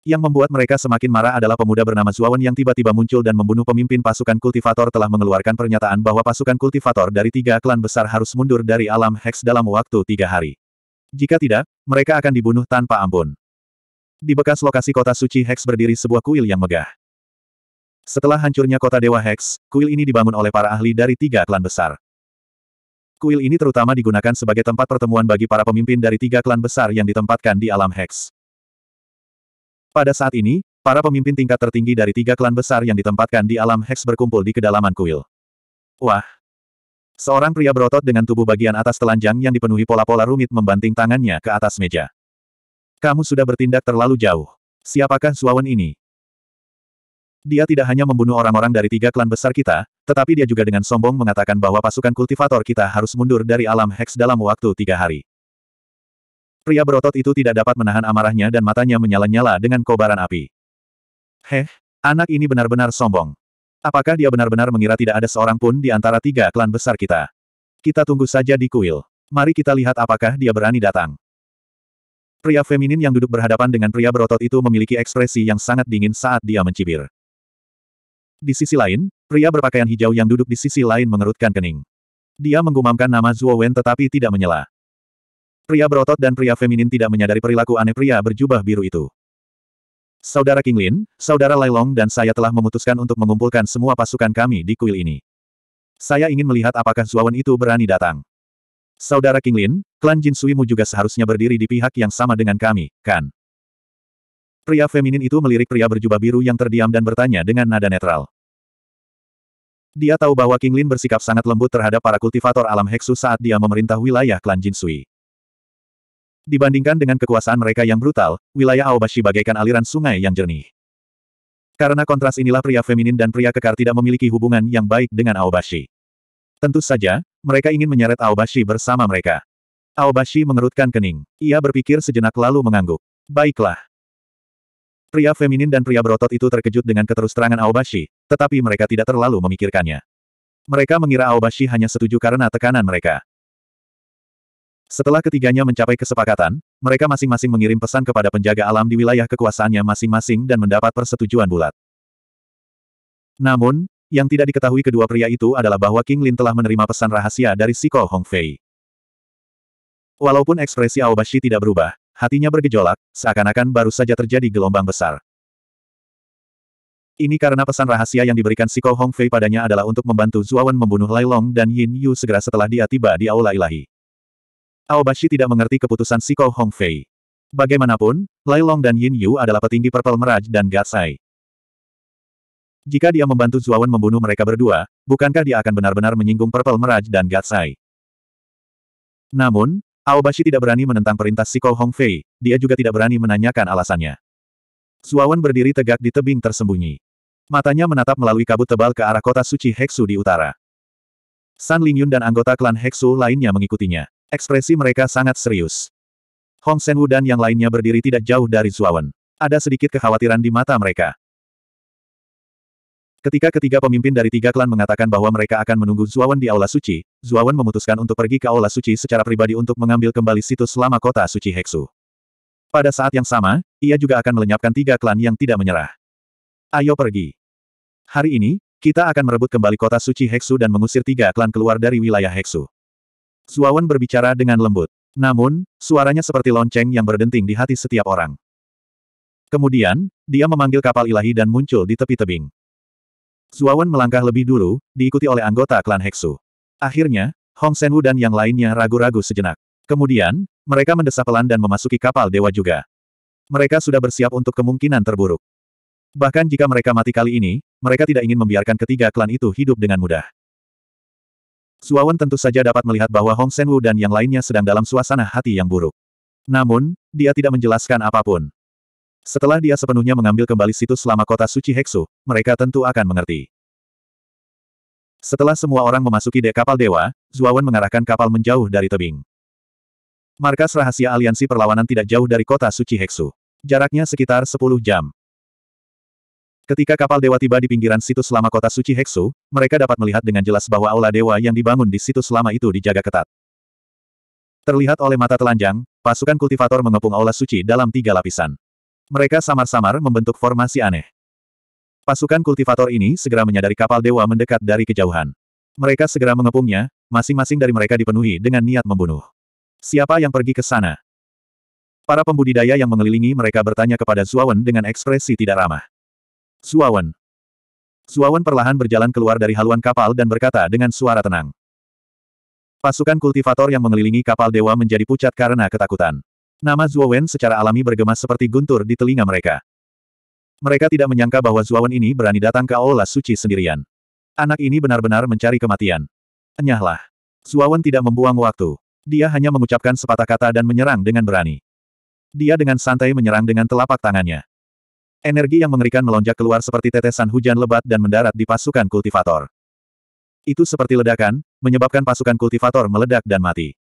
Yang membuat mereka semakin marah adalah pemuda bernama Zuawan yang tiba-tiba muncul dan membunuh pemimpin pasukan kultivator telah mengeluarkan pernyataan bahwa pasukan kultivator dari tiga klan besar harus mundur dari alam Hex dalam waktu tiga hari. Jika tidak, mereka akan dibunuh tanpa ampun. Di bekas lokasi kota suci Hex berdiri sebuah kuil yang megah. Setelah hancurnya kota Dewa Hex, kuil ini dibangun oleh para ahli dari tiga klan besar. Kuil ini terutama digunakan sebagai tempat pertemuan bagi para pemimpin dari tiga klan besar yang ditempatkan di alam Hex. Pada saat ini, para pemimpin tingkat tertinggi dari tiga klan besar yang ditempatkan di alam Hex berkumpul di kedalaman kuil. Wah! Seorang pria berotot dengan tubuh bagian atas telanjang yang dipenuhi pola-pola rumit membanting tangannya ke atas meja. Kamu sudah bertindak terlalu jauh. Siapakah Suawan ini? Dia tidak hanya membunuh orang-orang dari tiga klan besar kita, tetapi dia juga dengan sombong mengatakan bahwa pasukan kultivator kita harus mundur dari alam Hex dalam waktu tiga hari. Pria berotot itu tidak dapat menahan amarahnya dan matanya menyala-nyala dengan kobaran api. Heh, anak ini benar-benar sombong. Apakah dia benar-benar mengira tidak ada seorang pun di antara tiga klan besar kita? Kita tunggu saja di kuil. Mari kita lihat apakah dia berani datang. Pria feminin yang duduk berhadapan dengan pria berotot itu memiliki ekspresi yang sangat dingin saat dia mencibir. Di sisi lain, pria berpakaian hijau yang duduk di sisi lain mengerutkan kening. Dia menggumamkan nama Zhuo Wen tetapi tidak menyela. Pria berotot dan pria feminin tidak menyadari perilaku aneh pria berjubah biru itu. Saudara Kinglin, Saudara Long, dan saya telah memutuskan untuk mengumpulkan semua pasukan kami di kuil ini. Saya ingin melihat apakah Zuawan itu berani datang. Saudara Kinglin, klan Jin Suimu juga seharusnya berdiri di pihak yang sama dengan kami, kan? Pria feminin itu melirik pria berjubah biru yang terdiam dan bertanya dengan nada netral. Dia tahu bahwa Kinglin bersikap sangat lembut terhadap para kultivator alam Heksu saat dia memerintah wilayah klan Jin Sui. Dibandingkan dengan kekuasaan mereka yang brutal, wilayah Aobashi bagaikan aliran sungai yang jernih. Karena kontras inilah pria feminin dan pria kekar tidak memiliki hubungan yang baik dengan Aobashi. Tentu saja, mereka ingin menyeret Aobashi bersama mereka. Aobashi mengerutkan kening. Ia berpikir sejenak lalu mengangguk. Baiklah. Pria feminin dan pria berotot itu terkejut dengan keterusterangan Aobashi, tetapi mereka tidak terlalu memikirkannya. Mereka mengira Aobashi hanya setuju karena tekanan mereka. Setelah ketiganya mencapai kesepakatan, mereka masing-masing mengirim pesan kepada penjaga alam di wilayah kekuasaannya masing-masing dan mendapat persetujuan bulat. Namun, yang tidak diketahui kedua pria itu adalah bahwa King Lin telah menerima pesan rahasia dari Si Hong Fei. Walaupun ekspresi Aobashi tidak berubah, hatinya bergejolak, seakan-akan baru saja terjadi gelombang besar. Ini karena pesan rahasia yang diberikan Si Hong Fei padanya adalah untuk membantu Zuawan membunuh Lai Long dan Yin Yu segera setelah dia tiba di Aula Ilahi. Aobashi tidak mengerti keputusan Siko Hongfei. Bagaimanapun, Lai Long dan Yin Yu adalah petinggi Purple Meraj dan Gatsai. Jika dia membantu Zuawan membunuh mereka berdua, bukankah dia akan benar-benar menyinggung Purple Meraj dan Gatsai? Namun, Aobashi tidak berani menentang perintah Siko Hongfei, dia juga tidak berani menanyakan alasannya. Zuawan berdiri tegak di tebing tersembunyi. Matanya menatap melalui kabut tebal ke arah kota suci Heksu di utara. San Lingyun dan anggota klan Heksu lainnya mengikutinya. Ekspresi mereka sangat serius. Hong Senwu dan yang lainnya berdiri tidak jauh dari Zuawan. Ada sedikit kekhawatiran di mata mereka. Ketika ketiga pemimpin dari tiga klan mengatakan bahwa mereka akan menunggu Zuawan di Aula Suci, Zuawan memutuskan untuk pergi ke Aula Suci secara pribadi untuk mengambil kembali situs selama kota Suci Heksu. Pada saat yang sama, ia juga akan melenyapkan tiga klan yang tidak menyerah. Ayo pergi. Hari ini, kita akan merebut kembali kota suci Heksu dan mengusir tiga klan keluar dari wilayah Heksu. Suawan berbicara dengan lembut. Namun, suaranya seperti lonceng yang berdenting di hati setiap orang. Kemudian, dia memanggil kapal ilahi dan muncul di tepi tebing. Suawan melangkah lebih dulu, diikuti oleh anggota klan Heksu. Akhirnya, Hong Senwu dan yang lainnya ragu-ragu sejenak. Kemudian, mereka mendesak pelan dan memasuki kapal dewa juga. Mereka sudah bersiap untuk kemungkinan terburuk. Bahkan jika mereka mati kali ini, mereka tidak ingin membiarkan ketiga klan itu hidup dengan mudah. Suawan tentu saja dapat melihat bahwa Hong Senwu dan yang lainnya sedang dalam suasana hati yang buruk. Namun, dia tidak menjelaskan apapun. Setelah dia sepenuhnya mengambil kembali situs selama kota suci Heksu, mereka tentu akan mengerti. Setelah semua orang memasuki dek kapal dewa, Zuawan mengarahkan kapal menjauh dari tebing. Markas rahasia aliansi perlawanan tidak jauh dari kota suci Heksu. Jaraknya sekitar 10 jam. Ketika kapal dewa tiba di pinggiran situs lama kota suci Heksu, mereka dapat melihat dengan jelas bahwa aula dewa yang dibangun di situs lama itu dijaga ketat. Terlihat oleh mata telanjang, pasukan kultivator mengepung aula suci dalam tiga lapisan. Mereka samar-samar membentuk formasi aneh. Pasukan kultivator ini segera menyadari kapal dewa mendekat dari kejauhan. Mereka segera mengepungnya, masing-masing dari mereka dipenuhi dengan niat membunuh. Siapa yang pergi ke sana? Para pembudidaya yang mengelilingi mereka bertanya kepada Zuawan dengan ekspresi tidak ramah. Suawan. Suawan perlahan berjalan keluar dari haluan kapal dan berkata dengan suara tenang. Pasukan kultivator yang mengelilingi kapal dewa menjadi pucat karena ketakutan. Nama Zuowen secara alami bergema seperti guntur di telinga mereka. Mereka tidak menyangka bahwa Zuowen ini berani datang ke Aula Suci sendirian. Anak ini benar-benar mencari kematian. Enyahlah. Zuowen tidak membuang waktu. Dia hanya mengucapkan sepatah kata dan menyerang dengan berani. Dia dengan santai menyerang dengan telapak tangannya. Energi yang mengerikan melonjak keluar seperti tetesan hujan lebat dan mendarat di pasukan kultivator. Itu seperti ledakan, menyebabkan pasukan kultivator meledak dan mati.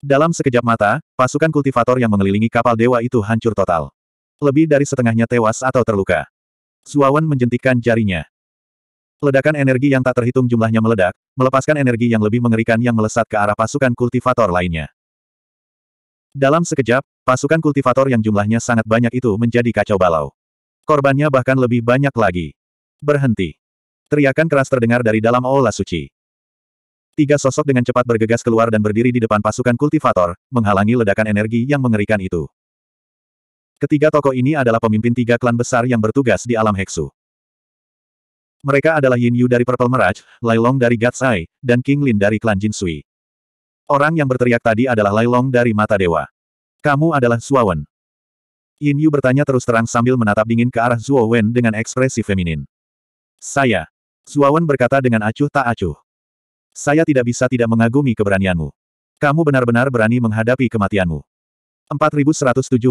Dalam sekejap mata, pasukan kultivator yang mengelilingi kapal dewa itu hancur total. Lebih dari setengahnya tewas atau terluka. Suawan menjentikkan jarinya. Ledakan energi yang tak terhitung jumlahnya meledak, melepaskan energi yang lebih mengerikan yang melesat ke arah pasukan kultivator lainnya. Dalam sekejap, pasukan kultivator yang jumlahnya sangat banyak itu menjadi kacau balau. Korbannya bahkan lebih banyak lagi. Berhenti. Teriakan keras terdengar dari dalam aula suci. Tiga sosok dengan cepat bergegas keluar dan berdiri di depan pasukan kultivator, menghalangi ledakan energi yang mengerikan itu. Ketiga tokoh ini adalah pemimpin tiga klan besar yang bertugas di alam Heksu. Mereka adalah Yin Yu dari Purple Mirage, Lai Long dari Gatsai, dan King Lin dari klan Jin Sui. Orang yang berteriak tadi adalah Lailong dari Mata Dewa. Kamu adalah Suawen. Yin Yu bertanya terus terang sambil menatap dingin ke arah Zuo dengan ekspresi feminin. Saya. Zuawan berkata dengan acuh tak acuh. Saya tidak bisa tidak mengagumi keberanianmu. Kamu benar-benar berani menghadapi kematianmu. 4179.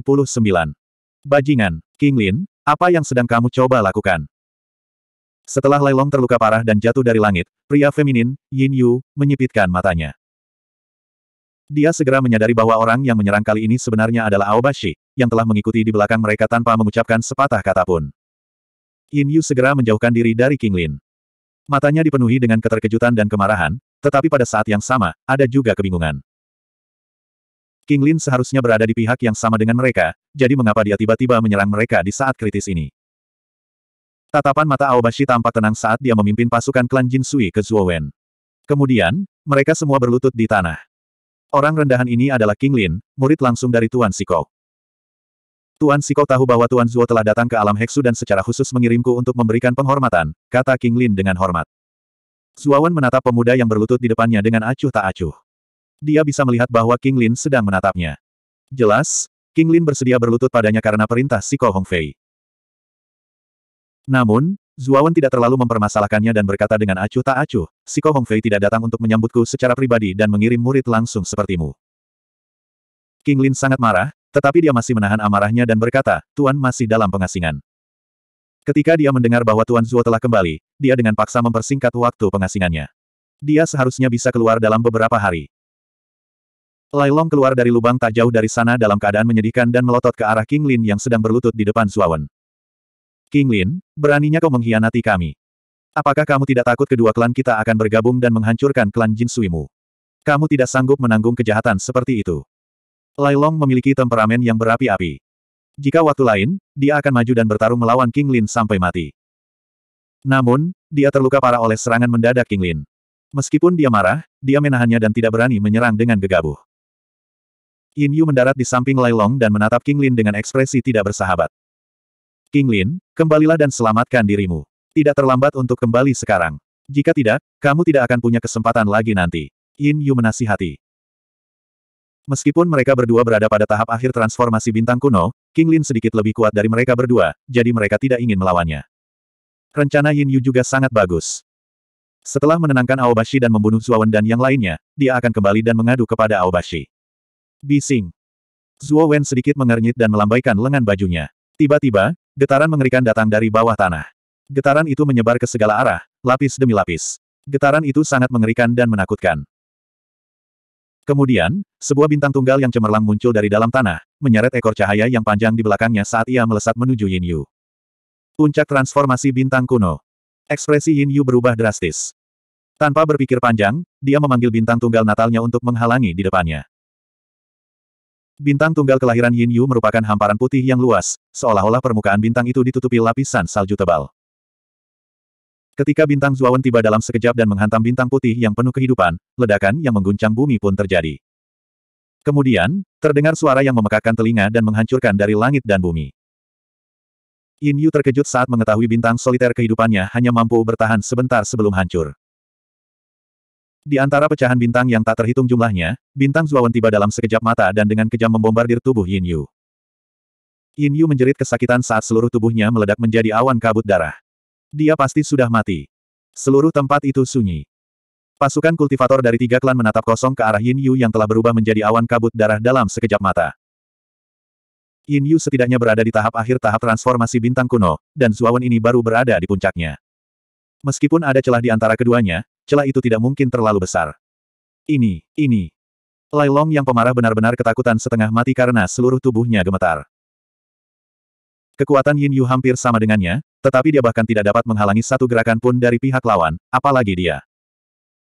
Bajingan, King Lin, apa yang sedang kamu coba lakukan? Setelah Long terluka parah dan jatuh dari langit, pria feminin, Yin Yu, menyipitkan matanya. Dia segera menyadari bahwa orang yang menyerang kali ini sebenarnya adalah Aobashi, yang telah mengikuti di belakang mereka tanpa mengucapkan sepatah kata pun. Yin Yu segera menjauhkan diri dari King Lin. Matanya dipenuhi dengan keterkejutan dan kemarahan, tetapi pada saat yang sama, ada juga kebingungan. King Lin seharusnya berada di pihak yang sama dengan mereka, jadi mengapa dia tiba-tiba menyerang mereka di saat kritis ini? Tatapan mata Aobashi tampak tenang saat dia memimpin pasukan klan Jin Sui ke Wen. Kemudian, mereka semua berlutut di tanah. Orang rendahan ini adalah King Lin, murid langsung dari Tuan Siko. Tuan Siko tahu bahwa Tuan Zuo telah datang ke alam Heksu dan secara khusus mengirimku untuk memberikan penghormatan, kata King Lin dengan hormat. Zuawan menatap pemuda yang berlutut di depannya dengan acuh tak acuh. Dia bisa melihat bahwa King Lin sedang menatapnya. Jelas, King Lin bersedia berlutut padanya karena perintah Siko Hongfei. Namun, Zuawan tidak terlalu mempermasalahkannya dan berkata dengan acuh tak acuh, Siko Hongfei tidak datang untuk menyambutku secara pribadi dan mengirim murid langsung sepertimu. King Lin sangat marah, tetapi dia masih menahan amarahnya dan berkata, Tuan masih dalam pengasingan. Ketika dia mendengar bahwa Tuan Zuo telah kembali, dia dengan paksa mempersingkat waktu pengasingannya. Dia seharusnya bisa keluar dalam beberapa hari. Lai Long keluar dari lubang tak jauh dari sana dalam keadaan menyedihkan dan melotot ke arah King Lin yang sedang berlutut di depan Zuawan. King Lin, beraninya kau mengkhianati kami. Apakah kamu tidak takut kedua klan kita akan bergabung dan menghancurkan klan Jin Suimu? Kamu tidak sanggup menanggung kejahatan seperti itu. Long memiliki temperamen yang berapi-api. Jika waktu lain, dia akan maju dan bertarung melawan King Lin sampai mati. Namun, dia terluka parah oleh serangan mendadak King Lin. Meskipun dia marah, dia menahannya dan tidak berani menyerang dengan gegabah. Yin Yu mendarat di samping Lai Long dan menatap King Lin dengan ekspresi tidak bersahabat. King Lin, kembalilah dan selamatkan dirimu. Tidak terlambat untuk kembali sekarang. Jika tidak, kamu tidak akan punya kesempatan lagi nanti. Yin Yu menasihati. Meskipun mereka berdua berada pada tahap akhir transformasi bintang kuno, King Lin sedikit lebih kuat dari mereka berdua, jadi mereka tidak ingin melawannya. Rencana Yin Yu juga sangat bagus. Setelah menenangkan Aobashi dan membunuh Wen dan yang lainnya, dia akan kembali dan mengadu kepada Aobashi. Bising. Zuo Wen sedikit mengernyit dan melambaikan lengan bajunya. Tiba-tiba, Getaran mengerikan datang dari bawah tanah. Getaran itu menyebar ke segala arah, lapis demi lapis. Getaran itu sangat mengerikan dan menakutkan. Kemudian, sebuah bintang tunggal yang cemerlang muncul dari dalam tanah, menyeret ekor cahaya yang panjang di belakangnya saat ia melesat menuju Yin Yu. Puncak transformasi bintang kuno. Ekspresi Yin Yu berubah drastis. Tanpa berpikir panjang, dia memanggil bintang tunggal Natalnya untuk menghalangi di depannya. Bintang tunggal kelahiran Yin Yu merupakan hamparan putih yang luas, seolah-olah permukaan bintang itu ditutupi lapisan salju tebal. Ketika bintang Zuawan tiba dalam sekejap dan menghantam bintang putih yang penuh kehidupan, ledakan yang mengguncang bumi pun terjadi. Kemudian, terdengar suara yang memekakkan telinga dan menghancurkan dari langit dan bumi. Yin Yu terkejut saat mengetahui bintang soliter kehidupannya hanya mampu bertahan sebentar sebelum hancur. Di antara pecahan bintang yang tak terhitung jumlahnya, bintang Zuawan tiba dalam sekejap mata dan dengan kejam membombardir tubuh Yin Yu. Yin Yu menjerit kesakitan saat seluruh tubuhnya meledak menjadi awan kabut darah. Dia pasti sudah mati. Seluruh tempat itu sunyi. Pasukan kultivator dari tiga klan menatap kosong ke arah Yin Yu yang telah berubah menjadi awan kabut darah dalam sekejap mata. Yin Yu setidaknya berada di tahap akhir tahap transformasi bintang kuno, dan Zuawan ini baru berada di puncaknya. Meskipun ada celah di antara keduanya, celah itu tidak mungkin terlalu besar. Ini, ini. Lai Long yang pemarah benar-benar ketakutan setengah mati karena seluruh tubuhnya gemetar. Kekuatan Yin Yu hampir sama dengannya, tetapi dia bahkan tidak dapat menghalangi satu gerakan pun dari pihak lawan, apalagi dia.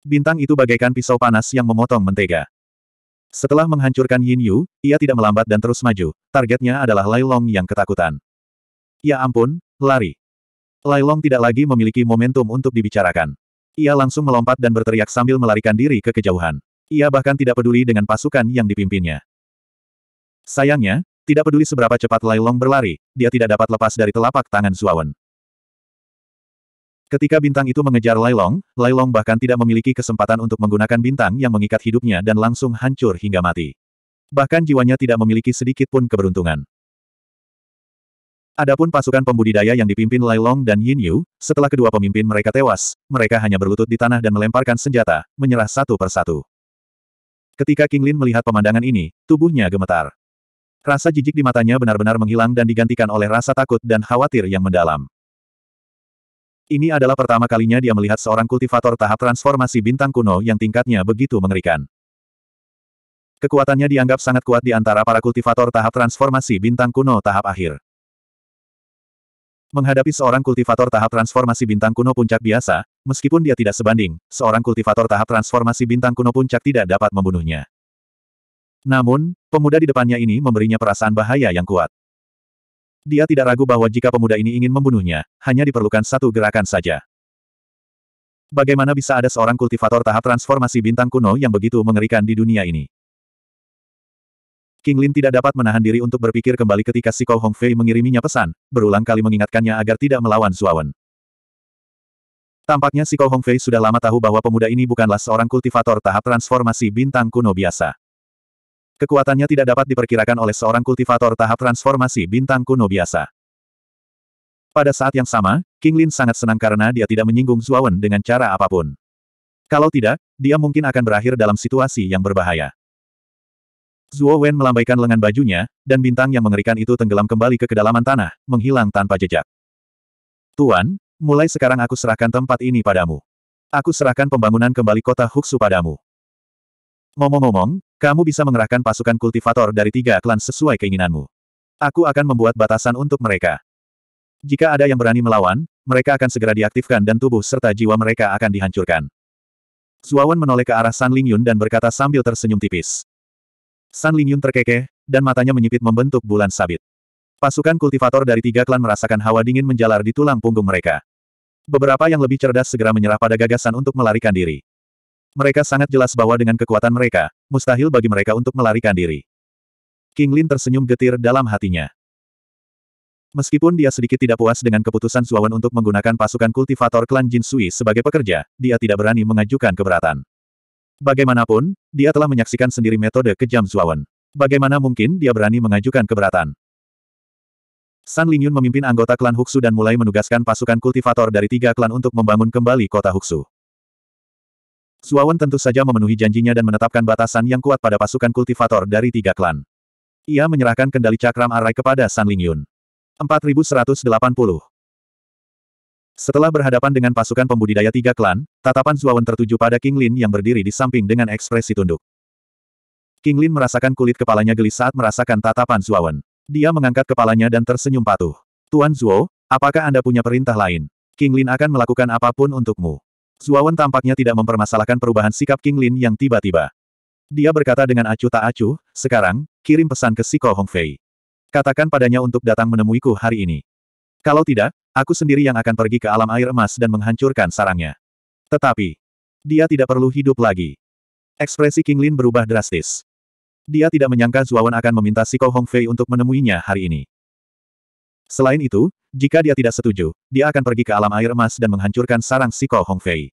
Bintang itu bagaikan pisau panas yang memotong mentega. Setelah menghancurkan Yin Yu, ia tidak melambat dan terus maju, targetnya adalah Lai Long yang ketakutan. Ya ampun, lari. Lai Long tidak lagi memiliki momentum untuk dibicarakan. Ia langsung melompat dan berteriak sambil melarikan diri ke kejauhan. Ia bahkan tidak peduli dengan pasukan yang dipimpinnya. Sayangnya, tidak peduli seberapa cepat Lai Long berlari, dia tidak dapat lepas dari telapak tangan Zuawan. Ketika bintang itu mengejar Lai Long, Lai Long bahkan tidak memiliki kesempatan untuk menggunakan bintang yang mengikat hidupnya dan langsung hancur hingga mati. Bahkan jiwanya tidak memiliki sedikit pun keberuntungan. Adapun pasukan pembudidaya yang dipimpin Lai Long dan Yin Yu, setelah kedua pemimpin mereka tewas, mereka hanya berlutut di tanah dan melemparkan senjata, menyerah satu persatu. Ketika King Lin melihat pemandangan ini, tubuhnya gemetar. Rasa jijik di matanya benar-benar menghilang dan digantikan oleh rasa takut dan khawatir yang mendalam. Ini adalah pertama kalinya dia melihat seorang kultivator tahap transformasi bintang kuno yang tingkatnya begitu mengerikan. Kekuatannya dianggap sangat kuat di antara para kultivator tahap transformasi bintang kuno tahap akhir. Menghadapi seorang kultivator tahap transformasi bintang kuno puncak biasa, meskipun dia tidak sebanding, seorang kultivator tahap transformasi bintang kuno puncak tidak dapat membunuhnya. Namun, pemuda di depannya ini memberinya perasaan bahaya yang kuat. Dia tidak ragu bahwa jika pemuda ini ingin membunuhnya, hanya diperlukan satu gerakan saja. Bagaimana bisa ada seorang kultivator tahap transformasi bintang kuno yang begitu mengerikan di dunia ini? King Lin tidak dapat menahan diri untuk berpikir kembali ketika Si Kou Hong Fei mengiriminya pesan, berulang kali mengingatkannya agar tidak melawan Zuawan. Tampaknya Si Kou Hong Fei sudah lama tahu bahwa pemuda ini bukanlah seorang kultivator tahap transformasi bintang kuno biasa. Kekuatannya tidak dapat diperkirakan oleh seorang kultivator tahap transformasi bintang kuno biasa. Pada saat yang sama, King Lin sangat senang karena dia tidak menyinggung Zuawan dengan cara apapun. Kalau tidak, dia mungkin akan berakhir dalam situasi yang berbahaya. Zuo Wen melambaikan lengan bajunya, dan bintang yang mengerikan itu tenggelam kembali ke kedalaman tanah, menghilang tanpa jejak. Tuan, mulai sekarang aku serahkan tempat ini padamu. Aku serahkan pembangunan kembali kota Huxu padamu. Ngomong-ngomong, kamu bisa mengerahkan pasukan kultivator dari tiga klan sesuai keinginanmu. Aku akan membuat batasan untuk mereka. Jika ada yang berani melawan, mereka akan segera diaktifkan dan tubuh serta jiwa mereka akan dihancurkan. Zuo Wen menoleh ke arah San Lingyun dan berkata sambil tersenyum tipis. San Lingyun terkekeh, dan matanya menyipit membentuk bulan sabit. Pasukan kultivator dari tiga klan merasakan hawa dingin menjalar di tulang punggung mereka. Beberapa yang lebih cerdas segera menyerah pada gagasan untuk melarikan diri. Mereka sangat jelas bahwa dengan kekuatan mereka, mustahil bagi mereka untuk melarikan diri. King Lin tersenyum getir dalam hatinya. Meskipun dia sedikit tidak puas dengan keputusan Zuawan untuk menggunakan pasukan kultivator klan Jin Sui sebagai pekerja, dia tidak berani mengajukan keberatan. Bagaimanapun, dia telah menyaksikan sendiri metode kejam Zuawan. Bagaimana mungkin dia berani mengajukan keberatan? San Lingyun memimpin anggota klan Huxu dan mulai menugaskan pasukan kultivator dari tiga klan untuk membangun kembali kota Huxu. Zuawan tentu saja memenuhi janjinya dan menetapkan batasan yang kuat pada pasukan kultivator dari tiga klan. Ia menyerahkan kendali cakram arai kepada San Lingyun. 4180 setelah berhadapan dengan pasukan pembudidaya tiga klan, tatapan Zuawan tertuju pada King Lin yang berdiri di samping dengan ekspresi tunduk. King Lin merasakan kulit kepalanya geli saat merasakan tatapan Zuawan. Dia mengangkat kepalanya dan tersenyum patuh. Tuan Zuo, apakah Anda punya perintah lain? King Lin akan melakukan apapun untukmu. Zuawan tampaknya tidak mempermasalahkan perubahan sikap King Lin yang tiba-tiba. Dia berkata dengan acuh tak acuh, sekarang, kirim pesan ke Siko Hongfei. Katakan padanya untuk datang menemuiku hari ini. Kalau tidak, Aku sendiri yang akan pergi ke alam air emas dan menghancurkan sarangnya. Tetapi, dia tidak perlu hidup lagi. Ekspresi King Lin berubah drastis. Dia tidak menyangka Zuawan akan meminta Si Kohong Hongfei untuk menemuinya hari ini. Selain itu, jika dia tidak setuju, dia akan pergi ke alam air emas dan menghancurkan sarang Si Kohong Hongfei.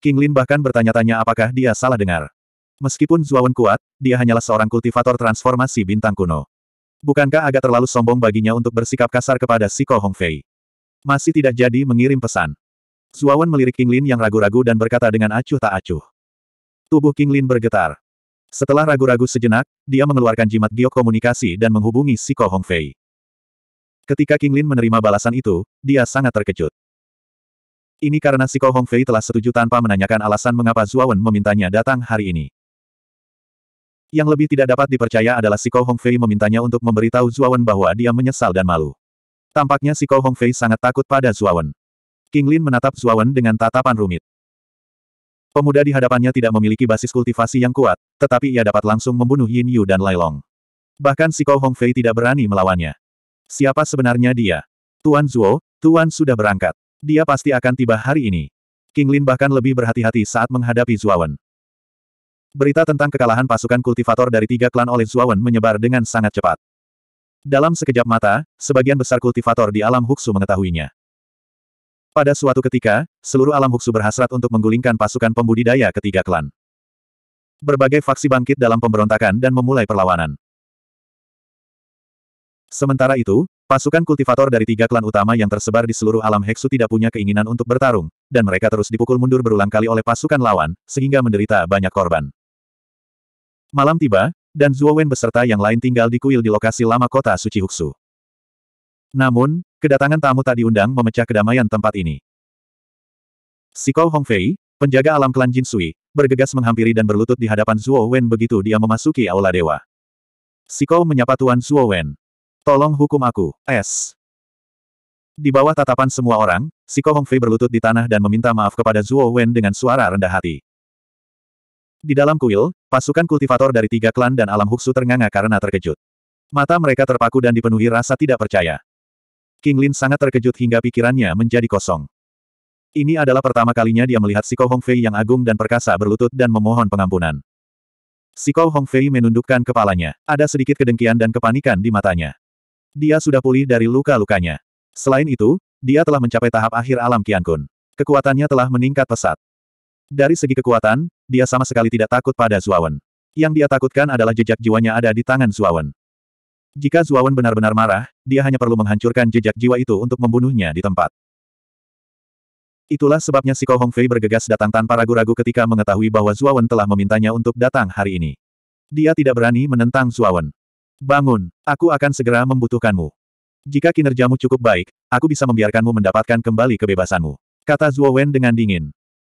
King Lin bahkan bertanya-tanya apakah dia salah dengar. Meskipun Zuawan kuat, dia hanyalah seorang kultivator transformasi bintang kuno. Bukankah agak terlalu sombong baginya untuk bersikap kasar kepada Si Hong Hongfei? Masih tidak jadi mengirim pesan. Zuawan melirik King Lin yang ragu-ragu dan berkata dengan acuh tak acuh. Tubuh King Lin bergetar. Setelah ragu-ragu sejenak, dia mengeluarkan jimat giok komunikasi dan menghubungi Si Hong Hongfei. Ketika King Lin menerima balasan itu, dia sangat terkejut. Ini karena Si Hong Hongfei telah setuju tanpa menanyakan alasan mengapa Zuawan memintanya datang hari ini. Yang lebih tidak dapat dipercaya adalah Si Siko Hongfei memintanya untuk memberitahu Zuawan bahwa dia menyesal dan malu. Tampaknya Si Siko Hongfei sangat takut pada Zuawan. King Lin menatap Zuawan dengan tatapan rumit. Pemuda di hadapannya tidak memiliki basis kultivasi yang kuat, tetapi ia dapat langsung membunuh Yin Yu dan Lai Long. Bahkan Si Siko Hongfei tidak berani melawannya. Siapa sebenarnya dia? Tuan Zuo, Tuan sudah berangkat. Dia pasti akan tiba hari ini. King Lin bahkan lebih berhati-hati saat menghadapi Zuawan berita tentang kekalahan pasukan kultivator dari tiga klan oleh Zuawan menyebar dengan sangat cepat. Dalam sekejap mata, sebagian besar kultivator di alam Huksu mengetahuinya. Pada suatu ketika, seluruh alam Huksu berhasrat untuk menggulingkan pasukan pembudidaya ketiga klan. Berbagai faksi bangkit dalam pemberontakan dan memulai perlawanan. Sementara itu, pasukan kultivator dari tiga klan utama yang tersebar di seluruh alam Heksu tidak punya keinginan untuk bertarung, dan mereka terus dipukul mundur berulang kali oleh pasukan lawan, sehingga menderita banyak korban. Malam tiba, dan Zhuo Wen beserta yang lain tinggal di kuil di lokasi lama kota suci Huksu. Namun, kedatangan tamu tak diundang memecah kedamaian tempat ini. Sikou Hongfei, penjaga alam klan Jin Sui, bergegas menghampiri dan berlutut di hadapan Zhuo Wen begitu dia memasuki aula dewa. Sikou menyapa Tuan Zhuo Wen. Tolong hukum aku, es. Di bawah tatapan semua orang, Sikou Hongfei berlutut di tanah dan meminta maaf kepada Zhuo Wen dengan suara rendah hati. Di dalam kuil, pasukan kultivator dari tiga klan dan alam huksu ternganga karena terkejut. Mata mereka terpaku dan dipenuhi rasa tidak percaya. King Lin sangat terkejut hingga pikirannya menjadi kosong. Ini adalah pertama kalinya dia melihat Siko Hongfei yang agung dan perkasa berlutut dan memohon pengampunan. Siko Hongfei menundukkan kepalanya. Ada sedikit kedengkian dan kepanikan di matanya. Dia sudah pulih dari luka-lukanya. Selain itu, dia telah mencapai tahap akhir alam Qiankun. Kekuatannya telah meningkat pesat. Dari segi kekuatan, dia sama sekali tidak takut pada Zuawan. Yang dia takutkan adalah jejak jiwanya ada di tangan Zuawan. Jika Zuawan benar-benar marah, dia hanya perlu menghancurkan jejak jiwa itu untuk membunuhnya di tempat. Itulah sebabnya Si Kohong Fei bergegas datang tanpa ragu-ragu ketika mengetahui bahwa Zuawan telah memintanya untuk datang hari ini. Dia tidak berani menentang Zuawan. Bangun, aku akan segera membutuhkanmu. Jika kinerjamu cukup baik, aku bisa membiarkanmu mendapatkan kembali kebebasanmu. Kata Zuo dengan dingin.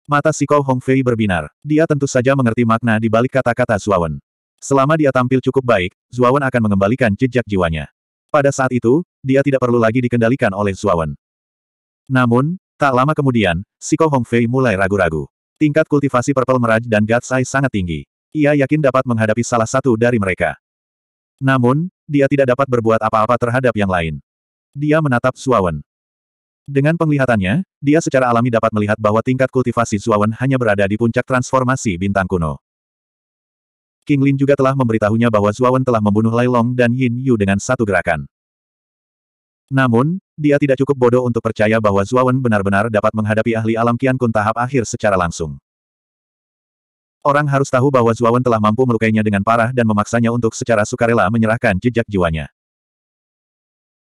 Mata Si Siko Hongfei berbinar. Dia tentu saja mengerti makna di balik kata-kata Zuawan. Selama dia tampil cukup baik, Zuawan akan mengembalikan jejak jiwanya. Pada saat itu, dia tidak perlu lagi dikendalikan oleh Zuawan. Namun, tak lama kemudian, Si Siko Hongfei mulai ragu-ragu. Tingkat kultivasi Purple Mirage dan Gatsai sangat tinggi. Ia yakin dapat menghadapi salah satu dari mereka. Namun, dia tidak dapat berbuat apa-apa terhadap yang lain. Dia menatap Zuawan. Dengan penglihatannya, dia secara alami dapat melihat bahwa tingkat kultivasi Zuawan hanya berada di puncak transformasi bintang kuno. King Lin juga telah memberitahunya bahwa Zuawan telah membunuh Lai Long dan Yin Yu dengan satu gerakan. Namun, dia tidak cukup bodoh untuk percaya bahwa Zuawan benar-benar dapat menghadapi ahli alam Kian Kun tahap akhir secara langsung. Orang harus tahu bahwa Zuawan telah mampu melukainya dengan parah dan memaksanya untuk secara sukarela menyerahkan jejak jiwanya.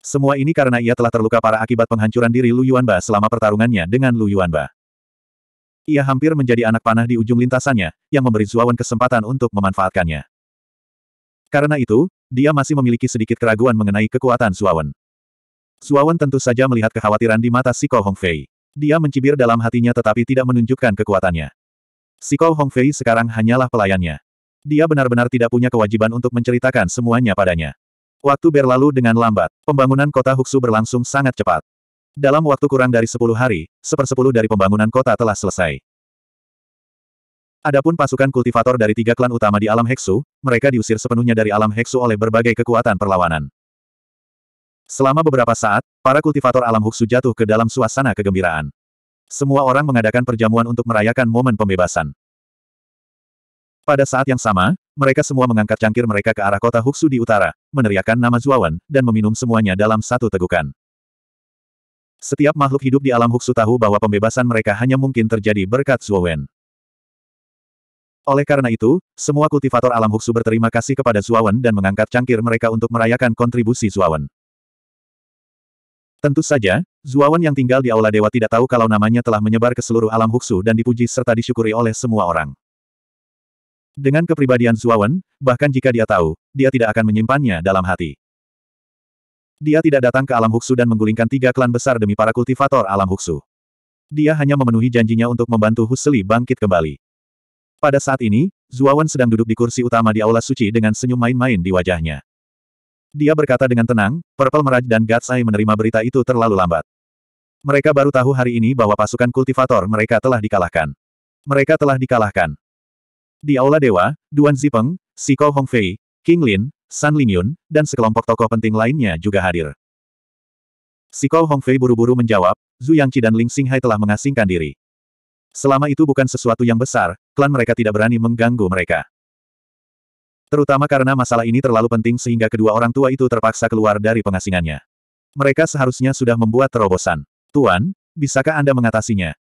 Semua ini karena ia telah terluka parah akibat penghancuran diri Lu Yuanba selama pertarungannya dengan Lu Yuanba. Ia hampir menjadi anak panah di ujung lintasannya, yang memberi Zuawan kesempatan untuk memanfaatkannya. Karena itu, dia masih memiliki sedikit keraguan mengenai kekuatan Zuawan. Zuawan tentu saja melihat kekhawatiran di mata Siko Hongfei. Dia mencibir dalam hatinya tetapi tidak menunjukkan kekuatannya. Siko Hongfei sekarang hanyalah pelayannya. Dia benar-benar tidak punya kewajiban untuk menceritakan semuanya padanya. Waktu berlalu dengan lambat, pembangunan kota Huksu berlangsung sangat cepat. Dalam waktu kurang dari 10 hari, sepersepuluh dari pembangunan kota telah selesai. Adapun pasukan kultivator dari tiga klan utama di alam Heksu, mereka diusir sepenuhnya dari alam Heksu oleh berbagai kekuatan perlawanan. Selama beberapa saat, para kultivator alam Heksu jatuh ke dalam suasana kegembiraan. Semua orang mengadakan perjamuan untuk merayakan momen pembebasan. Pada saat yang sama, mereka semua mengangkat cangkir mereka ke arah kota Huksu di utara, meneriakkan nama Zuawan, dan meminum semuanya dalam satu tegukan. Setiap makhluk hidup di alam Huksu tahu bahwa pembebasan mereka hanya mungkin terjadi berkat Zuawan. Oleh karena itu, semua kultivator alam Huksu berterima kasih kepada Zuawan dan mengangkat cangkir mereka untuk merayakan kontribusi Zuawan. Tentu saja, Zuawan yang tinggal di Aula Dewa tidak tahu kalau namanya telah menyebar ke seluruh alam Huksu dan dipuji serta disyukuri oleh semua orang. Dengan kepribadian Zuawan, bahkan jika dia tahu, dia tidak akan menyimpannya dalam hati. Dia tidak datang ke alam huksu dan menggulingkan tiga klan besar demi para kultivator alam huksu. Dia hanya memenuhi janjinya untuk membantu Husli bangkit kembali. Pada saat ini, Zuawan sedang duduk di kursi utama di aula suci dengan senyum main-main di wajahnya. Dia berkata dengan tenang, Purple Meraj dan Gatsai menerima berita itu terlalu lambat. Mereka baru tahu hari ini bahwa pasukan kultivator mereka telah dikalahkan. Mereka telah dikalahkan. Di Aula Dewa, Duan Zipeng, Siko Hongfei, King Lin, San Lingyun, dan sekelompok tokoh penting lainnya juga hadir. Si Siko Hongfei buru-buru menjawab, Zhu Yangqi dan Ling Xinghai telah mengasingkan diri. Selama itu bukan sesuatu yang besar, klan mereka tidak berani mengganggu mereka. Terutama karena masalah ini terlalu penting sehingga kedua orang tua itu terpaksa keluar dari pengasingannya. Mereka seharusnya sudah membuat terobosan. Tuan, bisakah Anda mengatasinya?